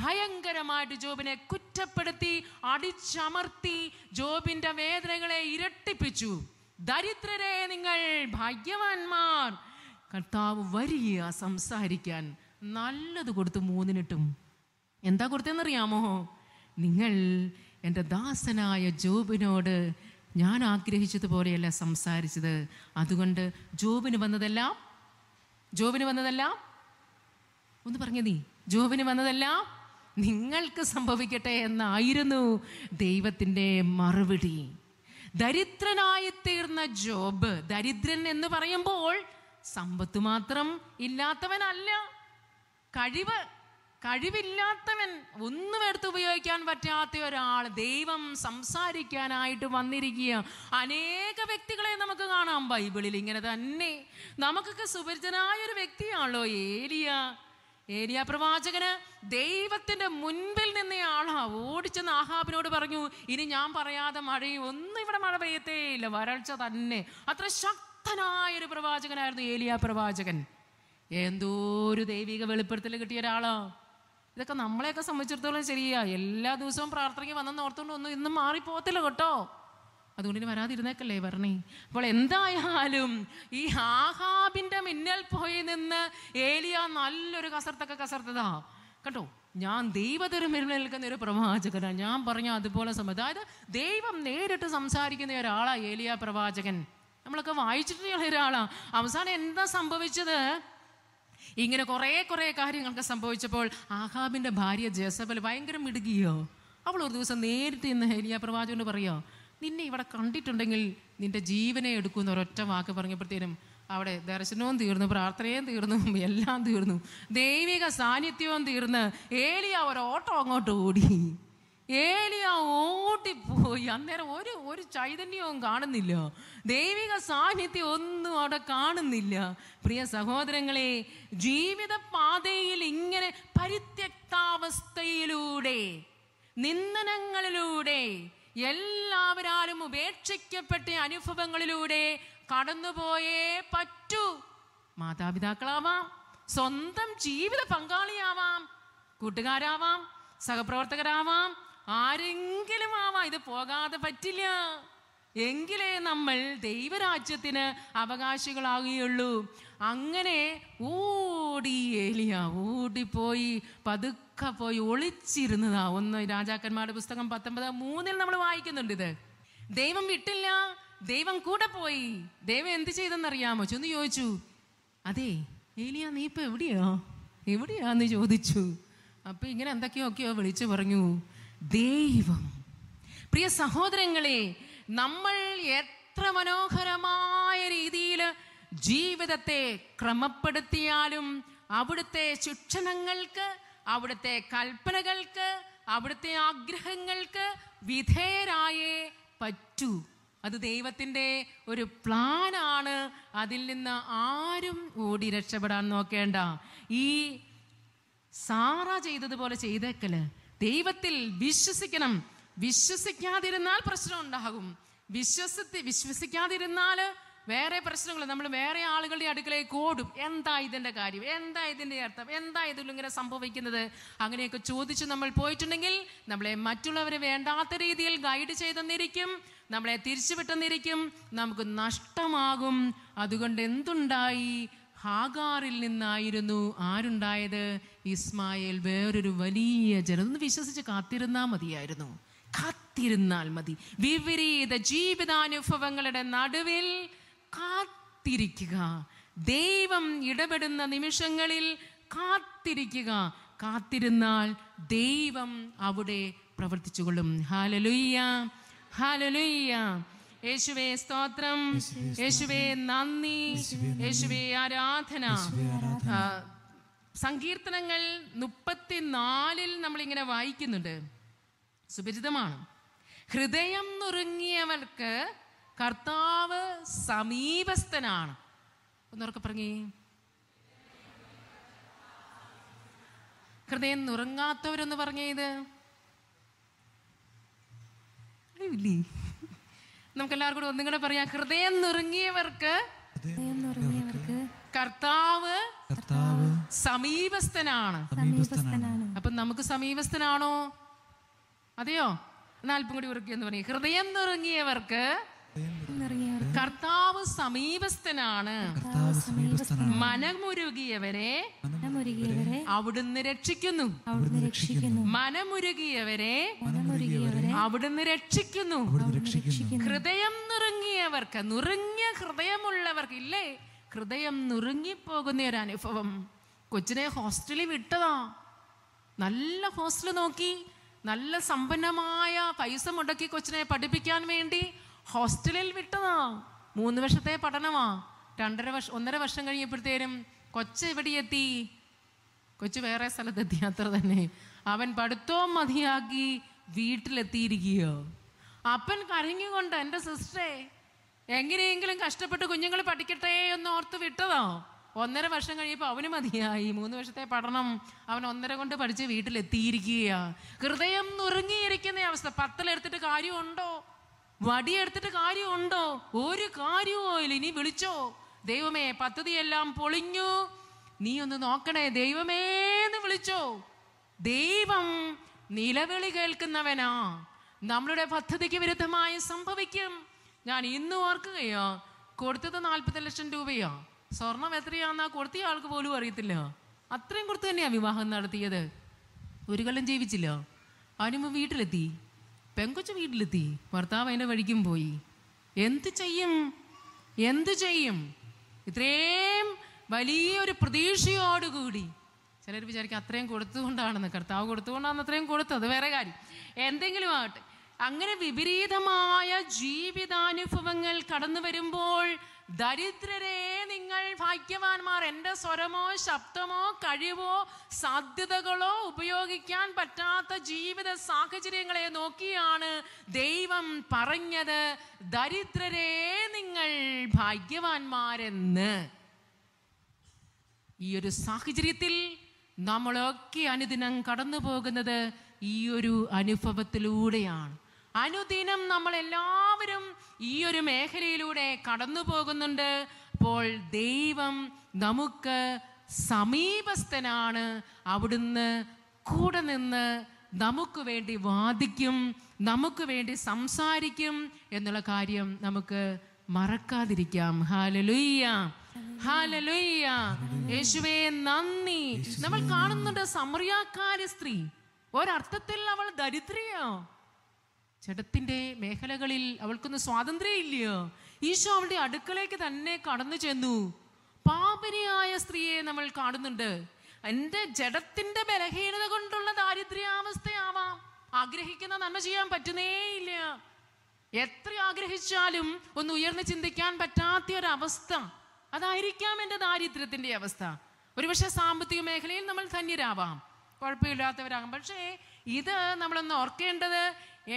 ഭയങ്കരമായിട്ട് ജോബിനെ കുറ്റപ്പെടുത്തി അടിച്ചമർത്തി ജോബിൻ്റെ വേദനകളെ ഇരട്ടിപ്പിച്ചു ദരിദ്രരെ നിങ്ങൾ ഭാഗ്യവാന്മാർ കർത്താവ് വരിക സംസാരിക്കാൻ നല്ലത് കൊടുത്തു മൂന്നിനിട്ടും എന്താ കൊടുത്തെന്നറിയാമോ നിങ്ങൾ എൻ്റെ ദാസനായ ജോബിനോട് ഞാൻ ആഗ്രഹിച്ചതുപോലെയല്ല സംസാരിച്ചത് അതുകൊണ്ട് ജോബിന് വന്നതെല്ലാം ജോബിന് വന്നതെല്ലാം ഒന്ന് പറഞ്ഞു നീ ജോബിന് വന്നതെല്ലാം നിങ്ങൾക്ക് സംഭവിക്കട്ടെ എന്നായിരുന്നു ദൈവത്തിൻ്റെ മറുപടി ദരിദ്രനായി തീർന്ന ജോബ് ദരിദ്രൻ എന്ന് പറയുമ്പോൾ സമ്പത്ത് മാത്രം ഇല്ലാത്തവനല്ല കഴിവ് കഴിവില്ലാത്തവൻ ഒന്നും എടുത്ത് ഉപയോഗിക്കാൻ പറ്റാത്ത ഒരാൾ ദൈവം സംസാരിക്കാനായിട്ട് വന്നിരിക്കുക അനേക വ്യക്തികളെ നമുക്ക് കാണാം ബൈബിളിൽ ഇങ്ങനെ തന്നെ നമുക്കൊക്കെ സുപരിചിതനായ ഒരു വ്യക്തിയാണല്ലോ ഏലിയ ഏലിയ പ്രവാചകന് ദൈവത്തിന്റെ മുൻപിൽ നിന്നേ ആളാ ഓടിച്ചെന്ന് ആഹാബിനോട് പറഞ്ഞു ഇനി ഞാൻ പറയാതെ മഴയും ഒന്നും ഇവിടെ മഴ പെയ്യത്തേയില്ല വരൾച്ച തന്നെ അത്ര ശക്തനായൊരു പ്രവാചകനായിരുന്നു ഏലിയ പ്രവാചകൻ എന്തോ ഒരു ദൈവിക വെളിപ്പെടുത്തൽ കിട്ടിയ ഒരാളാണ് ഇതൊക്കെ നമ്മളെയൊക്കെ സംബന്ധിച്ചിടത്തോളം ശരിയാ എല്ലാ ദിവസവും പ്രാർത്ഥനയ്ക്ക് വന്നെന്ന് ഓർത്തുകൊണ്ട് ഒന്നും ഇന്നും മാറിപ്പോകത്തില്ല കേട്ടോ അതുകൊണ്ട് ഇനി വരാതിരുന്നേക്കല്ലേ പറഞ്ഞേ അപ്പോൾ എന്തായാലും ഈ ആഹാബിൻ്റെ മിന്നൽ പോയി നിന്ന് ഏലിയ നല്ലൊരു കസർത്തൊക്കെ കസർത്തതാ കേട്ടോ ഞാൻ ദൈവതരം നിൽക്കുന്ന ഒരു പ്രവാചകനാണ് ഞാൻ പറഞ്ഞ അതുപോലെ സംബന്ധം അതായത് ദൈവം നേരിട്ട് സംസാരിക്കുന്ന ഒരാളാണ് ഏലിയ പ്രവാചകൻ നമ്മളൊക്കെ വായിച്ചിട്ടുള്ള ഒരാളാണ് അവസാനം എന്താ സംഭവിച്ചത് ഇങ്ങനെ കുറേ കുറേ കാര്യങ്ങളൊക്കെ സംഭവിച്ചപ്പോൾ ആഹാബിൻ്റെ ഭാര്യ ജസബൽ ഭയങ്കര മിടുകിയോ അവൾ ഒരു ദിവസം നേരിട്ട് ഇന്ന് ഹെലിയ പ്രവാചകനോട് പറയോ നിന്നെ ഇവിടെ കണ്ടിട്ടുണ്ടെങ്കിൽ നിന്റെ ജീവനെ എടുക്കുമെന്ന് ഒരൊറ്റ വാക്ക് പറഞ്ഞപ്പോഴത്തേനും അവിടെ ദർശനവും തീർന്നു പ്രാർത്ഥനയും തീർന്നു എല്ലാം തീർന്നു ദൈവിക സാന്നിധ്യവും തീർന്ന് ഏലിയ ഒരു ഓട്ടം അങ്ങോട്ട് ഓടി ഏലിയ ഓടിപ്പോയി അന്നേരം ഒരു ഒരു ചൈതന്യവും കാണുന്നില്ല ദൈവിക സാഹിത്യം ഒന്നും അവിടെ കാണുന്നില്ല പ്രിയ സഹോദരങ്ങളെ ജീവിത പാതയിൽ ഇങ്ങനെ പരിത്യക്താവസ്ഥയിലൂടെ നിന്ദനങ്ങളിലൂടെ എല്ലാവരാലും ഉപേക്ഷിക്കപ്പെട്ട അനുഭവങ്ങളിലൂടെ കടന്നുപോയേ പറ്റൂ മാതാപിതാക്കളാവാം സ്വന്തം ജീവിത പങ്കാളിയാവാം കൂട്ടുകാരാവാം സഹപ്രവർത്തകരാവാം ആരെങ്കിലും ആവാം ഇത് പോകാതെ പറ്റില്ല എങ്കിലേ നമ്മൾ ദൈവരാജ്യത്തിന് അവകാശികളാകുകയുള്ളൂ അങ്ങനെ ഓടി ഏലിയ ഓടിപ്പോയി പതുക്കെ പോയി ഒളിച്ചിരുന്നതാ ഒന്ന് രാജാക്കന്മാരുടെ പുസ്തകം പത്തൊമ്പത് മൂന്നിൽ നമ്മൾ വായിക്കുന്നുണ്ട് ഇത് ദൈവം വിട്ടില്ല ദൈവം കൂടെ പോയി ദൈവം എന്ത് ചെയ്തെന്നറിയാമോ ചെന്ന് ചോദിച്ചു അതെ ഏലിയ നീ ഇപ്പൊ എവിടെയാ എവിടെയാന്ന് ചോദിച്ചു അപ്പൊ ഇങ്ങനെ എന്തൊക്കെയോ ഒക്കെയോ വിളിച്ചു പറഞ്ഞു ദൈവം പ്രിയ സഹോദരങ്ങളെ നമ്മൾ എത്ര മനോഹരമായ രീതിയിൽ ജീവിതത്തെ ക്രമപ്പെടുത്തിയാലും അവിടുത്തെ ശിക്ഷണങ്ങൾക്ക് അവിടുത്തെ കൽപ്പനകൾക്ക് അവിടുത്തെ ആഗ്രഹങ്ങൾക്ക് വിധേയരായേ പറ്റൂ അത് ദൈവത്തിൻ്റെ ഒരു പ്ലാനാണ് അതിൽ നിന്ന് ആരും ഓടി രക്ഷപ്പെടാൻ നോക്കേണ്ട ഈ സാറ ചെയ്തതുപോലെ ചെയ്തേക്കല് ദൈവത്തിൽ വിശ്വസിക്കണം വിശ്വസിക്കാതിരുന്നാൽ പ്രശ്നം ഉണ്ടാകും വിശ്വസത്തി വിശ്വസിക്കാതിരുന്നാൽ വേറെ പ്രശ്നങ്ങൾ നമ്മൾ വേറെ ആളുകളുടെ അടുക്കളേക്ക് ഓടും എന്താ ഇതിൻ്റെ കാര്യം എന്താ ഇതിൻ്റെ അർത്ഥം എന്താ ഇതിൽ ഇങ്ങനെ സംഭവിക്കുന്നത് അങ്ങനെയൊക്കെ ചോദിച്ച് നമ്മൾ പോയിട്ടുണ്ടെങ്കിൽ നമ്മളെ മറ്റുള്ളവരെ വേണ്ടാത്ത രീതിയിൽ ഗൈഡ് ചെയ്തെന്നിരിക്കും നമ്മളെ തിരിച്ചുവിട്ടെന്നിരിക്കും നമുക്ക് നഷ്ടമാകും അതുകൊണ്ട് എന്തുണ്ടായി ഹാഗാറിൽ നിന്നായിരുന്നു ആരുണ്ടായത് ഇസ്മായേൽ വേറൊരു വലിയ ജനം വിശ്വസിച്ച് കാത്തിരുന്നാൽ മതിയായിരുന്നു കാത്തിരുന്നാൽ മതി വിപരീത ജീവിതാനുഭവങ്ങളുടെ നടുവിൽ കാത്തിരിക്കുക ദൈവം ഇടപെടുന്ന നിമിഷങ്ങളിൽ കാത്തിരിക്കുക കാത്തിരുന്നാൽ ദൈവം അവിടെ പ്രവർത്തിച്ചുകൊള്ളും ഹാലലുയ്യ ഹാലലുയ്യ യേശുവേ സ്തോത്രം യേശുവേ നന്ദി യേശുവേ ആരാധന സങ്കീർത്തനങ്ങൾ മുപ്പത്തിനാലിൽ നമ്മളിങ്ങനെ വായിക്കുന്നുണ്ട് സുപരിചിതമാണ് ഹൃദയം നുറുങ്ങിയവർക്ക് കർത്താവ് സമീപസ്ഥനാണ് ഒന്നുറക്കെ പറഞ്ഞേ ഹൃദയം നുറങ്ങാത്തവരൊന്ന് പറഞ്ഞേ ഇത് എല്ലാവർക്കും നമുക്കെല്ലാവർക്കും കൂടെ ഒന്നും കൂടെ പറയാം ഹൃദയം നുറുങ്ങിയവർക്ക് കർത്താവ് കർത്താവ് സമീപസ്ഥനാണ് അപ്പൊ നമുക്ക് സമീപസ്ഥനാണോ അതെയോ അല്പം കൂടി ഉറക്കി എന്ന് പറയും ഹൃദയം നിറങ്ങിയവർക്ക് കർത്താവ് സമീപസ്ഥനാണ് മനമുരുകിയവരെ അവിടുന്ന് രക്ഷിക്കുന്നു മനമുരുകിയവരെ അവിടുന്ന് രക്ഷിക്കുന്നു ഹൃദയം നുറുങ്ങിയവർക്ക് നുറുങ്ങിയ ഹൃദയമുള്ളവർക്ക് ഇല്ലേ ഹൃദയം നുറുങ്ങിപ്പോകുന്ന ഒരു അനുഭവം കൊച്ചിനെ ഹോസ്റ്റലിൽ വിട്ടതാ നല്ല ഹോസ്റ്റൽ നോക്കി നല്ല സമ്പന്നമായ പൈസ മുടക്കി കൊച്ചിനെ പഠിപ്പിക്കാൻ വേണ്ടി ഹോസ്റ്റലിൽ വിട്ടതാ മൂന്ന് വർഷത്തെ പഠനമാ രണ്ടര വർഷം ഒന്നര വർഷം കഴിഞ്ഞപ്പോഴത്തേനും കൊച്ച് എവിടെയെത്തി കൊച്ചു വേറെ സ്ഥലത്തെത്തി അത്ര തന്നെ അവൻ പഠിത്തവും മതിയാക്കി വീട്ടിലെത്തിയിരിക്കുകയോ അപ്പൻ കരഞ്ഞുകൊണ്ട് എൻ്റെ സിസ്റ്ററെ എങ്ങനെയെങ്കിലും കഷ്ടപ്പെട്ട് കുഞ്ഞുങ്ങൾ പഠിക്കട്ടെ എന്ന് ഓർത്ത് വിട്ടതോ ഒന്നര വർഷം കഴിയപ്പോൾ അവന് മതിയായി മൂന്ന് വർഷത്തെ പഠനം അവൻ ഒന്നര കൊണ്ട് പഠിച്ച് വീട്ടിലെത്തിയിരിക്കുകയാണ് ഹൃദയം നുറുങ്ങിയിരിക്കുന്ന അവസ്ഥ പത്തലെടുത്തിട്ട് കാര്യമുണ്ടോ വടിയെടുത്തിട്ട് കാര്യമുണ്ടോ ഒരു കാര്യമോ ഇല്ല ഇനി വിളിച്ചോ ദൈവമേ പദ്ധതിയെല്ലാം പൊളിഞ്ഞു നീ ഒന്ന് നോക്കണേ ദൈവമേ എന്ന് വിളിച്ചോ ദൈവം നിലവിളി കേൾക്കുന്നവനാ നമ്മളുടെ പദ്ധതിക്ക് വിരുദ്ധമായി സംഭവിക്കും ഞാൻ ഇന്ന് ഓർക്കുകയോ കൊടുത്തത് നാൽപ്പത്തി ലക്ഷം രൂപയോ സ്വർണം എത്രയാണെന്ന് ആ കൊടുത്തിയ ആൾക്ക് പോലും അറിയത്തില്ല അത്രയും കൊടുത്ത് തന്നെയാ വിവാഹം നടത്തിയത് ഒരു കൊല്ലം ജീവിച്ചില്ല അവനുമ്പോൾ വീട്ടിലെത്തി പെങ്കൊച്ച് വീട്ടിലെത്തി ഭർത്താവ് അതിൻ്റെ വഴിക്കും പോയി എന്ത് ചെയ്യും എന്ത് ചെയ്യും ഇത്രയും വലിയൊരു പ്രതീക്ഷയോടുകൂടി ചിലർ വിചാരിക്കും അത്രയും കൊടുത്തുകൊണ്ടാണെന്ന് കർത്താവ് കൊടുത്തുകൊണ്ടാണ് അത്രയും കൊടുത്തത് വേറെ കാര്യം എന്തെങ്കിലും ആവട്ടെ അങ്ങനെ വിപരീതമായ ജീവിതാനുഭവങ്ങൾ കടന്നു വരുമ്പോൾ ദരിദ്രരെ നിങ്ങൾ ഭാഗ്യവാന്മാർ എൻ്റെ സ്വരമോ ശബ്ദമോ കഴിവോ സാധ്യതകളോ ഉപയോഗിക്കാൻ പറ്റാത്ത ജീവിത സാഹചര്യങ്ങളെ നോക്കിയാണ് ദൈവം പറഞ്ഞത് ദരിദ്രരെ നിങ്ങൾ ഭാഗ്യവാന്മാരെന്ന് ഈ ഒരു സാഹചര്യത്തിൽ നമ്മളൊക്കെ അനുദിനം കടന്നു പോകുന്നത് ഈ ഒരു അനുഭവത്തിലൂടെയാണ് അനുദിനം നമ്മൾ എല്ലാവരും ഈ ഒരു മേഖലയിലൂടെ കടന്നു പോകുന്നുണ്ട് അപ്പോൾ ദൈവം നമുക്ക് സമീപസ്ഥനാണ് അവിടുന്ന് കൂടെ നിന്ന് നമുക്ക് വേണ്ടി വാദിക്കും നമുക്ക് വേണ്ടി സംസാരിക്കും എന്നുള്ള കാര്യം നമുക്ക് മറക്കാതിരിക്കാം ഹാലലുയ്യ ഹാലലുയ്യ യേശുവേ നന്ദി നമ്മൾ കാണുന്നുണ്ട് സമറിയാക്കാരി സ്ത്രീ ഒരർത്ഥത്തിൽ അവൾ ദരിദ്രയോ ചടത്തിൻ്റെ മേഖലകളിൽ അവൾക്കൊന്നും ഇല്ല ഈശോ അവളുടെ അടുക്കളേക്ക് തന്നെ കടന്നു ചെന്നു പാപനിയായ സ്ത്രീയെ നമ്മൾ കാണുന്നുണ്ട് എൻ്റെ ജഡത്തിൻ്റെ ബലഹീനത കൊണ്ടുള്ള ദാരിദ്ര്യാവസ്ഥയാവാം ആഗ്രഹിക്കുന്ന നന്മ ചെയ്യാൻ പറ്റുന്നേയില്ല എത്ര ആഗ്രഹിച്ചാലും ഒന്ന് ഉയർന്ന് ചിന്തിക്കാൻ പറ്റാത്ത ഒരവസ്ഥ അതായിരിക്കാം എൻ്റെ ദാരിദ്ര്യത്തിൻ്റെ അവസ്ഥ ഒരുപക്ഷെ സാമ്പത്തിക മേഖലയിൽ നമ്മൾ ധന്യരാവാം കുഴപ്പമില്ലാത്തവരാകും പക്ഷേ ഇത് നമ്മളൊന്ന് ഓർക്കേണ്ടത്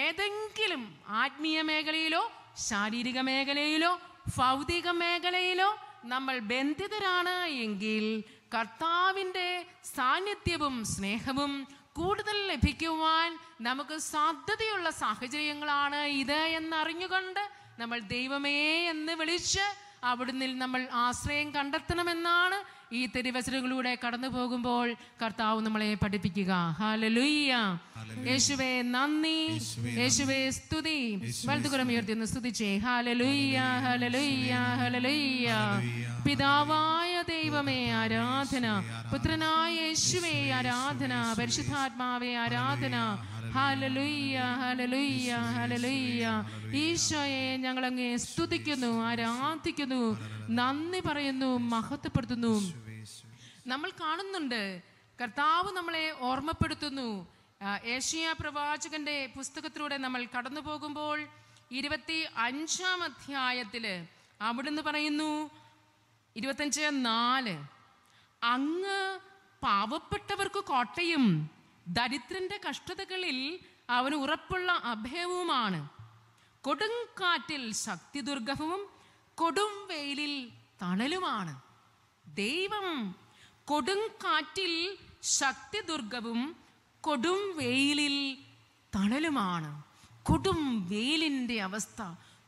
ഏതെങ്കിലും ആത്മീയ മേഖലയിലോ ശാരീരിക മേഖലയിലോ ഭൗതിക മേഖലയിലോ നമ്മൾ ബന്ധിതരാണ് എങ്കിൽ കർത്താവിൻ്റെ സാന്നിധ്യവും സ്നേഹവും കൂടുതൽ ലഭിക്കുവാൻ നമുക്ക് സാധ്യതയുള്ള സാഹചര്യങ്ങളാണ് ഇത് എന്നറിഞ്ഞുകൊണ്ട് നമ്മൾ ദൈവമേ എന്ന് വിളിച്ച് അവിടുന്ന് നമ്മൾ ആശ്രയം കണ്ടെത്തണമെന്നാണ് ഈ തിരുവചനങ്ങളിലൂടെ കടന്നു പോകുമ്പോൾ കർത്താവ് നമ്മളെ പഠിപ്പിക്കുക പിതാവാ ദൈവമേ ആരാധന പുത്രനായ യേശുവേ ആരാധന പരിശുദ്ധാത്മാവേ ആരാധന ഹലലുയ്യ ഹലലുയ്യ ഹലലുയ്യ ഈശോയെ ഞങ്ങളങ്ങേ സ്തുതിക്കുന്നു ആരാധിക്കുന്നു നന്ദി പറയുന്നു മഹത്വപ്പെടുത്തുന്നു നമ്മൾ കാണുന്നുണ്ട് കർത്താവ് നമ്മളെ ഓർമ്മപ്പെടുത്തുന്നു ഏഷ്യ പ്രവാചകന്റെ പുസ്തകത്തിലൂടെ നമ്മൾ കടന്നു പോകുമ്പോൾ ഇരുപത്തി അഞ്ചാം അധ്യായത്തിൽ അവിടുന്ന് പറയുന്നു ഇരുപത്തഞ്ച് നാല് അങ്ങ് പാവപ്പെട്ടവർക്ക് കോട്ടയും ദരിദ്രന്റെ കഷ്ടതകളിൽ അവന് ഉറപ്പുള്ള അഭയവുമാണ് കൊടുങ്കാറ്റിൽ ശക്തി ദുർഗവും കൊടും വെയിലിൽ തണലുമാണ് ദൈവം കൊടുങ്കാറ്റിൽ ശക്തി ദുർഗവും കൊടും വെയിലിൽ തണലുമാണ് കൊടും വെയിലിൻ്റെ അവസ്ഥ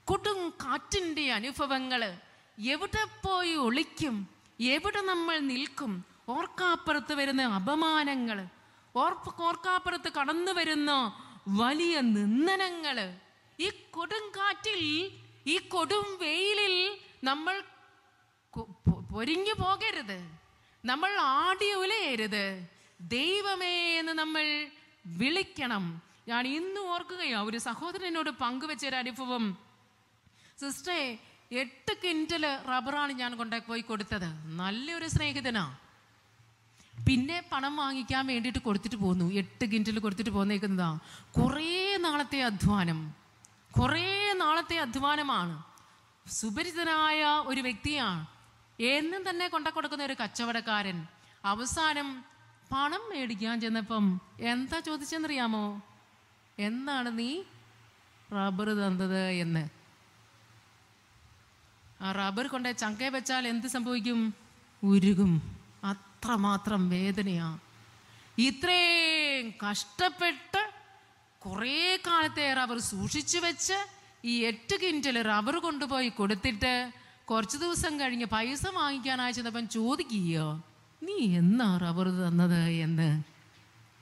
കൊടും കാറ്റിൻ്റെ അനുഭവങ്ങള് എവിടെ പോയി ഒളിക്കും എവിടെ നമ്മൾ നിൽക്കും ഓർക്കാപ്പുറത്ത് വരുന്ന അപമാനങ്ങൾ ഓർപ്പ് ഓർക്കാപ്പുറത്ത് കടന്നു വരുന്ന വലിയ നിന്ദനങ്ങൾ ഈ കൊടുങ്കാറ്റിൽ ഈ കൊടും വെയിലിൽ നമ്മൾ പൊരിഞ്ഞു പോകരുത് നമ്മൾ ആടി ഉലയരുത് ദൈവമേ എന്ന് നമ്മൾ വിളിക്കണം ഞാൻ ഇന്ന് ഓർക്കുകയാണ് ഒരു സഹോദരനോട് ഒരു അനുഭവം സിസ്റ്റേ എട്ട് ക്വിൻ്റല് റബ്ബറാണ് ഞാൻ കൊണ്ടുപോയി പോയി കൊടുത്തത് നല്ലൊരു സ്നേഹിതനാ പിന്നെ പണം വാങ്ങിക്കാൻ വേണ്ടിയിട്ട് കൊടുത്തിട്ട് പോന്നു എട്ട് ക്വിൻ്റൽ കൊടുത്തിട്ട് പോന്നേക്കുന്നതാ കുറേ നാളത്തെ അധ്വാനം കുറേ നാളത്തെ അധ്വാനമാണ് സുപരിചിതനായ ഒരു വ്യക്തിയാണ് എന്നും തന്നെ കൊണ്ട കൊടുക്കുന്ന ഒരു കച്ചവടക്കാരൻ അവസാനം പണം മേടിക്കാൻ ചെന്നപ്പം എന്താ ചോദിച്ചെന്നറിയാമോ എന്നാണ് നീ റബ്ബർ തന്നത് എന്ന് ആ റബ്ബർ കൊണ്ട് ചങ്ക വെച്ചാൽ എന്ത് സംഭവിക്കും ഉരുകും അത്രമാത്രം വേദനയാ ഇത്രയും കഷ്ടപ്പെട്ട് കുറേ കാലത്തെ റബ്ബർ സൂക്ഷിച്ചു വെച്ച് ഈ എട്ട് കിൻറ്റൽ റബ്ബർ കൊണ്ടുപോയി കൊടുത്തിട്ട് കുറച്ച് ദിവസം കഴിഞ്ഞ് പൈസ വാങ്ങിക്കാനായി ചെന്നപ്പം ചോദിക്കുകയോ നീ എന്നാ റബ്ബർ തന്നത് എന്ന്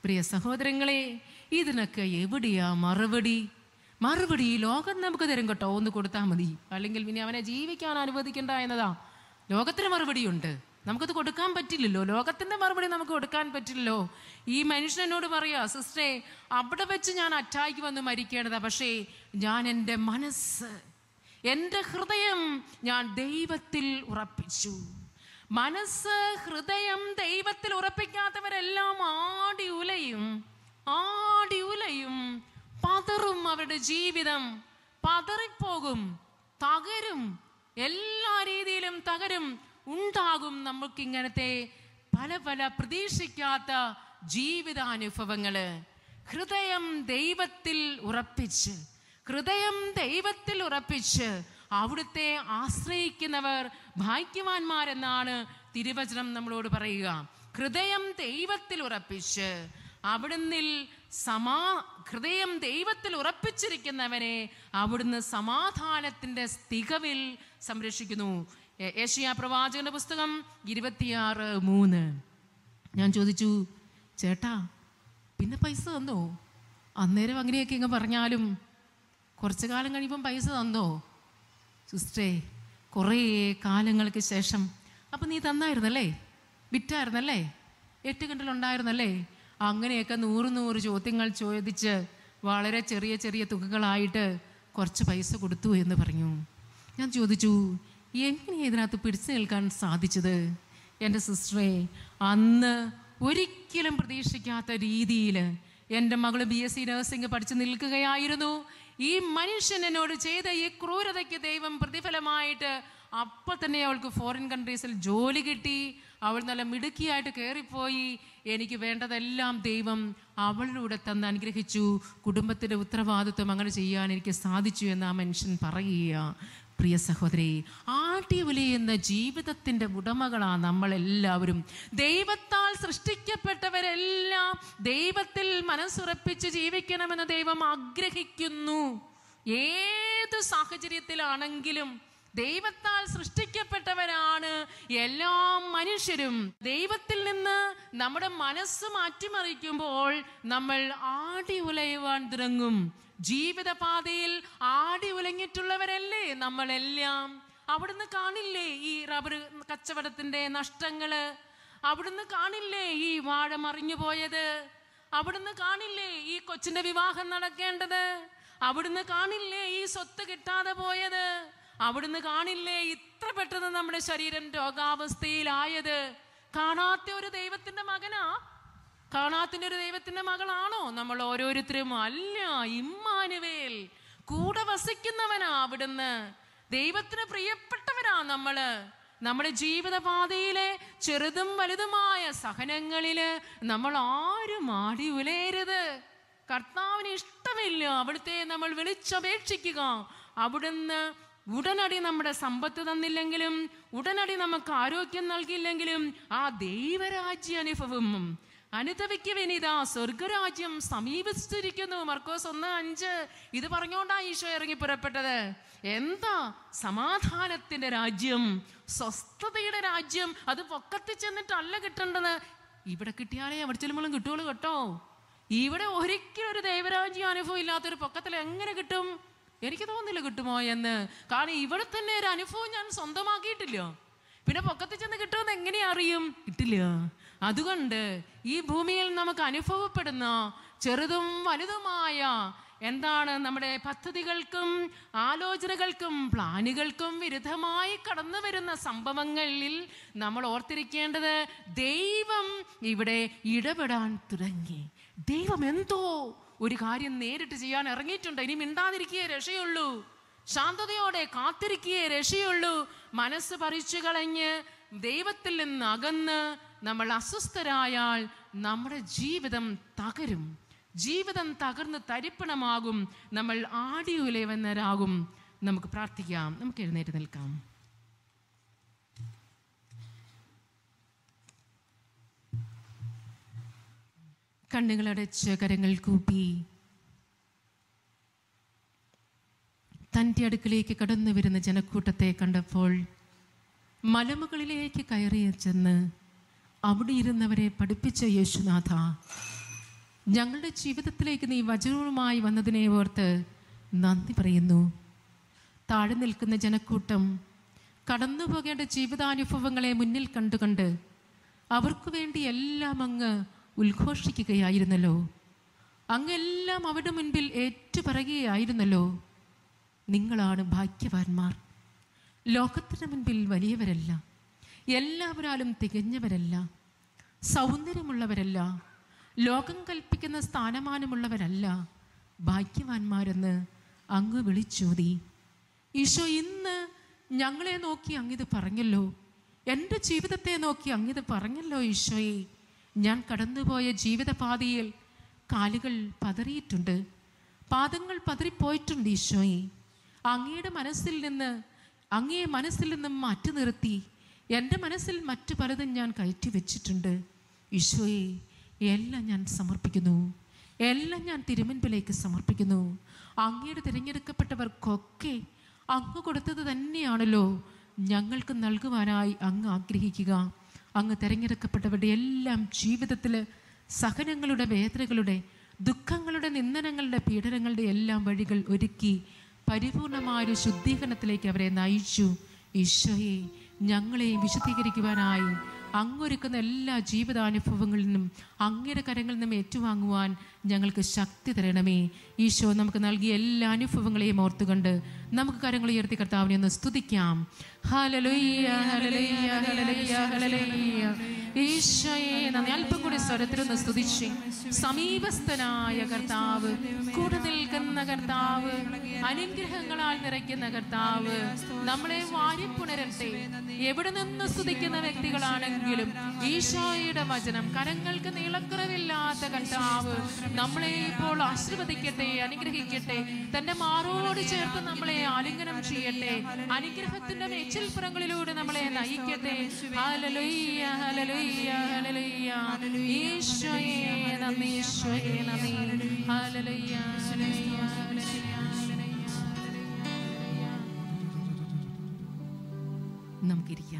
പ്രിയ സഹോദരങ്ങളെ ഇതിനൊക്കെ എവിടെയാ മറുപടി മറുപടി ഈ ലോകം നമുക്ക് തരും കേട്ടോ ഒന്ന് കൊടുത്താൽ മതി അല്ലെങ്കിൽ പിന്നെ അവനെ ജീവിക്കാൻ അനുവദിക്കണ്ട എന്നതാ ലോകത്തിന് മറുപടിയുണ്ട് നമുക്കത് കൊടുക്കാൻ പറ്റില്ലല്ലോ ലോകത്തിൻ്റെ മറുപടി നമുക്ക് കൊടുക്കാൻ പറ്റില്ലല്ലോ ഈ മനുഷ്യനോട് പറയുക സിസ്റ്ററെ അവിടെ വെച്ച് ഞാൻ അറ്റാക്ക് വന്ന് മരിക്കേണ്ടതാ പക്ഷേ ഞാൻ എൻ്റെ മനസ്സ് എൻ്റെ ഹൃദയം ഞാൻ ദൈവത്തിൽ ഉറപ്പിച്ചു മനസ്സ് ഹൃദയം ദൈവത്തിൽ ഉറപ്പിക്കാത്തവരെല്ലാം ആടി ഉലയും ആടി ഉലയും പതറും അവരുടെ ജീവിതം പതറിപ്പോകും തകരും എല്ലാ രീതിയിലും തകരും ഉണ്ടാകും നമുക്ക് ഇങ്ങനത്തെ പല പല പ്രതീക്ഷിക്കാത്ത ജീവിതാനുഭവങ്ങള് ഹൃദയം ദൈവത്തിൽ ഉറപ്പിച്ച് ഹൃദയം ദൈവത്തിൽ ഉറപ്പിച്ച് അവിടുത്തെ ആശ്രയിക്കുന്നവർ ഭാഗ്യവാന്മാരെന്നാണ് തിരുവചനം നമ്മളോട് പറയുക ഹൃദയം ദൈവത്തിൽ ഉറപ്പിച്ച് അവിടുന്നിൽ സമാ ഹൃദയം ദൈവത്തിൽ ഉറപ്പിച്ചിരിക്കുന്നവനെ അവിടുന്ന് സമാധാനത്തിൻ്റെ സ്ഥികവിൽ സംരക്ഷിക്കുന്നു ഏഷ്യാ പ്രവാചകന്റെ പുസ്തകം ഇരുപത്തിയാറ് മൂന്ന് ഞാൻ ചോദിച്ചു ചേട്ടാ പിന്നെ പൈസ തന്നോ അന്നേരം അങ്ങനെയൊക്കെ ഇങ്ങ് പറഞ്ഞാലും കുറച്ച് കാലം കഴിയുമ്പം പൈസ തന്നോ സിസ്റ്റേ കുറേ കാലങ്ങൾക്ക് ശേഷം അപ്പം നീ തന്നായിരുന്നല്ലേ വിറ്റായിരുന്നല്ലേ എട്ട് കിണ്ടലുണ്ടായിരുന്നല്ലേ അങ്ങനെയൊക്കെ നൂറ് നൂറ് ചോദ്യങ്ങൾ ചോദിച്ച് വളരെ ചെറിയ ചെറിയ തുകകളായിട്ട് കുറച്ച് പൈസ കൊടുത്തു എന്ന് പറഞ്ഞു ഞാൻ ചോദിച്ചു എങ്ങനെ ഇതിനകത്ത് പിടിച്ചു നിൽക്കാൻ സാധിച്ചത് എൻ്റെ സിസ്റ്ററെ അന്ന് ഒരിക്കലും പ്രതീക്ഷിക്കാത്ത രീതിയിൽ എൻ്റെ മകൾ ബി എസ് സി നഴ്സിംഗ് പഠിച്ചു നിൽക്കുകയായിരുന്നു ഈ മനുഷ്യൻ എന്നോട് ചെയ്ത ഈ ക്രൂരതയ്ക്ക് ദൈവം പ്രതിഫലമായിട്ട് അപ്പം തന്നെ അവൾക്ക് ഫോറിൻ കൺട്രീസിൽ ജോലി കിട്ടി അവൾ നല്ല മിടുക്കിയായിട്ട് കയറിപ്പോയി എനിക്ക് വേണ്ടതെല്ലാം ദൈവം അവളിലൂടെ തന്ന് അനുഗ്രഹിച്ചു കുടുംബത്തിൻ്റെ ഉത്തരവാദിത്വം അങ്ങനെ ചെയ്യാൻ എനിക്ക് സാധിച്ചു എന്ന് ആ മനുഷ്യൻ പറയുക പ്രിയ സഹോദരി ആട്ടി ഉലയുന്ന ജീവിതത്തിൻ്റെ ഉടമകളാണ് നമ്മളെല്ലാവരും ദൈവത്താൽ സൃഷ്ടിക്കപ്പെട്ടവരെല്ലാം ദൈവത്തിൽ മനസ്സുറപ്പിച്ച് ജീവിക്കണമെന്ന് ദൈവം ആഗ്രഹിക്കുന്നു ഏത് സാഹചര്യത്തിലാണെങ്കിലും ദൈവത്താൽ സൃഷ്ടിക്കപ്പെട്ടവരാണ് എല്ലാ മനുഷ്യരും ദൈവത്തിൽ നിന്ന് നമ്മുടെ മനസ്സ് മാറ്റിമറിക്കുമ്പോൾ നമ്മൾ ആടി ഉലയുവാൻ തുടങ്ങും ജീവിതപാതയിൽ ആടി ഉലങ്ങിയിട്ടുള്ളവരല്ലേ നമ്മളെല്ലാം അവിടുന്ന് കാണില്ലേ ഈ റബ്ബർ കച്ചവടത്തിന്റെ നഷ്ടങ്ങള് അവിടുന്ന് കാണില്ലേ ഈ വാഴ മറിഞ്ഞു പോയത് അവിടുന്ന് കാണില്ലേ ഈ കൊച്ചിന്റെ വിവാഹം നടക്കേണ്ടത് അവിടുന്ന് കാണില്ലേ ഈ സ്വത്ത് കിട്ടാതെ പോയത് അവിടുന്ന് കാണില്ലേ ഇത്ര പെട്ടെന്ന് നമ്മുടെ ശരീരം രോഗാവസ്ഥയിലായത് കാണാത്ത ഒരു ദൈവത്തിന്റെ മകനാ കാണാത്തിന്റെ ഒരു ദൈവത്തിന്റെ മകളാണോ നമ്മൾ ഓരോരുത്തരും അല്ല ഇമ്മാനുവേൽ കൂടെ വസിക്കുന്നവനാ അവിടുന്ന് ദൈവത്തിന് പ്രിയപ്പെട്ടവരാ നമ്മള് നമ്മുടെ ജീവിതപാതയിലെ ചെറുതും വലുതുമായ സഹനങ്ങളില് നമ്മൾ ആരും ആടി ഉലയരുത് കർത്താവിന് ഇഷ്ടമില്ല അവിടുത്തെ നമ്മൾ വിളിച്ചപേക്ഷിക്കുക അവിടുന്ന് ഉടനടി നമ്മുടെ സമ്പത്ത് തന്നില്ലെങ്കിലും ഉടനടി നമുക്ക് ആരോഗ്യം നൽകിയില്ലെങ്കിലും ആ ദൈവരാജ്യ അനുഭവം അനുതവിക്ക് വിനിത സ്വർഗരാജ്യം സമീപിച്ചിരിക്കുന്നു മർക്കോസ് ഒന്ന് അഞ്ച് ഇത് പറഞ്ഞുകൊണ്ടാണ് ഈശോ ഇറങ്ങി പുറപ്പെട്ടത് എന്താ സമാധാനത്തിന്റെ രാജ്യം സ്വസ്ഥതയുടെ രാജ്യം അത് പൊക്കത്തി ചെന്നിട്ടല്ല കിട്ടേണ്ടത് ഇവിടെ കിട്ടിയാലേ അവിടെ ചെല്ലുമ്പോഴും കിട്ടുള്ളൂ കേട്ടോ ഇവിടെ ഒരിക്കലും ഒരു ദൈവരാജ്യം അനുഭവം ഇല്ലാത്തൊരു പൊക്കത്തിൽ എങ്ങനെ കിട്ടും എനിക്ക് തോന്നുന്നില്ല കിട്ടുമോ എന്ന് കാരണം ഇവിടെ തന്നെ ഒരു അനുഭവം ഞാൻ സ്വന്തമാക്കിയിട്ടില്ല പിന്നെ പൊക്കത്തിൽ ചെന്ന് കിട്ടുമെന്ന് എങ്ങനെ അറിയും കിട്ടില്ല അതുകൊണ്ട് ഈ ഭൂമിയിൽ നമുക്ക് അനുഭവപ്പെടുന്ന ചെറുതും വലുതുമായ എന്താണ് നമ്മുടെ പദ്ധതികൾക്കും ആലോചനകൾക്കും പ്ലാനുകൾക്കും വിരുദ്ധമായി കടന്നു വരുന്ന സംഭവങ്ങളിൽ നമ്മൾ ഓർത്തിരിക്കേണ്ടത് ദൈവം ഇവിടെ ഇടപെടാൻ തുടങ്ങി ദൈവം എന്തോ ഒരു കാര്യം നേരിട്ട് ചെയ്യാൻ ഇറങ്ങിയിട്ടുണ്ട് ഇനി മിണ്ടാതിരിക്കുകയേ രക്ഷയുള്ളൂ ശാന്തതയോടെ കാത്തിരിക്കുകയേ രക്ഷയുള്ളൂ മനസ്സ് പറിച്ചു കളഞ്ഞ് ദൈവത്തിൽ നിന്ന് അകന്ന് നമ്മൾ അസ്വസ്ഥരായാൽ നമ്മുടെ ജീവിതം തകരും ജീവിതം തകർന്ന് തരിപ്പണമാകും നമ്മൾ ആടി നമുക്ക് പ്രാർത്ഥിക്കാം നമുക്ക് എഴുന്നേറ്റ് നിൽക്കാം കണ്ണുകളടച്ച് കരങ്ങൾ കൂപ്പി തൻ്റെ അടുക്കിലേക്ക് കടന്നു വരുന്ന ജനക്കൂട്ടത്തെ കണ്ടപ്പോൾ മലമുകളിലേക്ക് കയറി ചെന്ന് അവിടെ ഇരുന്നവരെ പഠിപ്പിച്ച യേശുനാഥ ഞങ്ങളുടെ ജീവിതത്തിലേക്ക് നീ വചനവുമായി വന്നതിനെ ഓർത്ത് നന്ദി പറയുന്നു താഴെ നിൽക്കുന്ന ജനക്കൂട്ടം കടന്നു പോകേണ്ട ജീവിതാനുഭവങ്ങളെ മുന്നിൽ കണ്ടുകൊണ്ട് അവർക്ക് വേണ്ടി എല്ലാം അങ്ങ് ഉദ്ഘോഷിക്കുകയായിരുന്നല്ലോ അങ്ങെല്ലാം അവരുടെ മുൻപിൽ ഏറ്റുപറയുകയായിരുന്നല്ലോ നിങ്ങളാണ് ഭാഗ്യവാന്മാർ ലോകത്തിന് മുൻപിൽ വലിയവരല്ല എല്ലാവരാലും തികഞ്ഞവരല്ല സൗന്ദര്യമുള്ളവരല്ല ലോകം കൽപ്പിക്കുന്ന സ്ഥാനമാനമുള്ളവരല്ല ഭാഗ്യവാന്മാരെന്ന് അങ്ങ് വിളിച്ചോതി ഈശോ ഇന്ന് ഞങ്ങളെ നോക്കി അങ്ങിത് പറഞ്ഞല്ലോ എൻ്റെ ജീവിതത്തെ നോക്കി അങ്ങിത് പറഞ്ഞല്ലോ ഈശോയെ ഞാൻ കടന്നുപോയ ജീവിതപാതയിൽ കാലുകൾ പതറിയിട്ടുണ്ട് പാദങ്ങൾ പതറിപ്പോയിട്ടുണ്ട് ഈശോയെ അങ്ങയുടെ മനസ്സിൽ നിന്ന് അങ്ങയെ മനസ്സിൽ നിന്നും മാറ്റി നിർത്തി എൻ്റെ മനസ്സിൽ മറ്റു പലതും ഞാൻ കയറ്റി വെച്ചിട്ടുണ്ട് ഈശോയെ എല്ലാം ഞാൻ സമർപ്പിക്കുന്നു എല്ലാം ഞാൻ തിരുമുൻപിലേക്ക് സമർപ്പിക്കുന്നു അങ്ങയുടെ തിരഞ്ഞെടുക്കപ്പെട്ടവർക്കൊക്കെ അങ്ങ് കൊടുത്തത് തന്നെയാണല്ലോ ഞങ്ങൾക്ക് നൽകുവാനായി അങ്ങ് ആഗ്രഹിക്കുക അങ്ങ് തിരഞ്ഞെടുക്കപ്പെട്ടവരുടെ എല്ലാം ജീവിതത്തിൽ സഹനങ്ങളുടെ വേദനകളുടെ ദുഃഖങ്ങളുടെ നിന്ദനങ്ങളുടെ പീഡനങ്ങളുടെ എല്ലാം വഴികൾ ഒരുക്കി പരിപൂർണമായൊരു ശുദ്ധീകരണത്തിലേക്ക് അവരെ നയിച്ചു ഈശോയെ ഞങ്ങളെ വിശദീകരിക്കുവാനായി അങ്ങൊരുക്കുന്ന എല്ലാ ജീവിതാനുഭവങ്ങളിൽ നിന്നും അങ്ങയുടെ കരങ്ങളിൽ നിന്നും ഏറ്റുവാങ്ങുവാൻ ഞങ്ങൾക്ക് ശക്തി തരണമേ ഈശോ നമുക്ക് നൽകിയ എല്ലാ അനുഭവങ്ങളെയും ഓർത്തുകൊണ്ട് നമുക്ക് കാര്യങ്ങൾ ഉയർത്തി കർത്താവിനെ ഒന്ന് സ്തുതിക്കാം ഈശോയെ നന്ദി അല്പം കൂടി സ്വരത്തിലൊന്ന് സ്തുതിച്ച് സമീപസ്ഥനായ കർത്താവ് കൂടെ നിൽക്കുന്ന കർത്താവ് അനുഗ്രഹങ്ങളാൽ നിറയ്ക്കുന്ന കർത്താവ് നമ്മളെ വാരിപ്പുണരട്ടെ എവിടെ നിന്ന് സ്തുതിക്കുന്ന വ്യക്തികളാണെങ്കിലും ഈശോയുടെ വചനം കരങ്ങൾക്ക് നീളക്കുറവില്ലാത്ത കർത്താവ് നമ്മളെ ഇപ്പോൾ ആശീർവദിക്കട്ടെ അനുഗ്രഹിക്കട്ടെ തന്റെ മാറോട് ചേർത്ത് നമ്മളെ ആലിംഗനം ചെയ്യട്ടെ അനുഗ്രഹത്തിന്റെ മേച്ചിൽപ്പുറങ്ങളിലൂടെ നമ്മളെ നയിക്കട്ടെ നമുക്കിരിക്കാം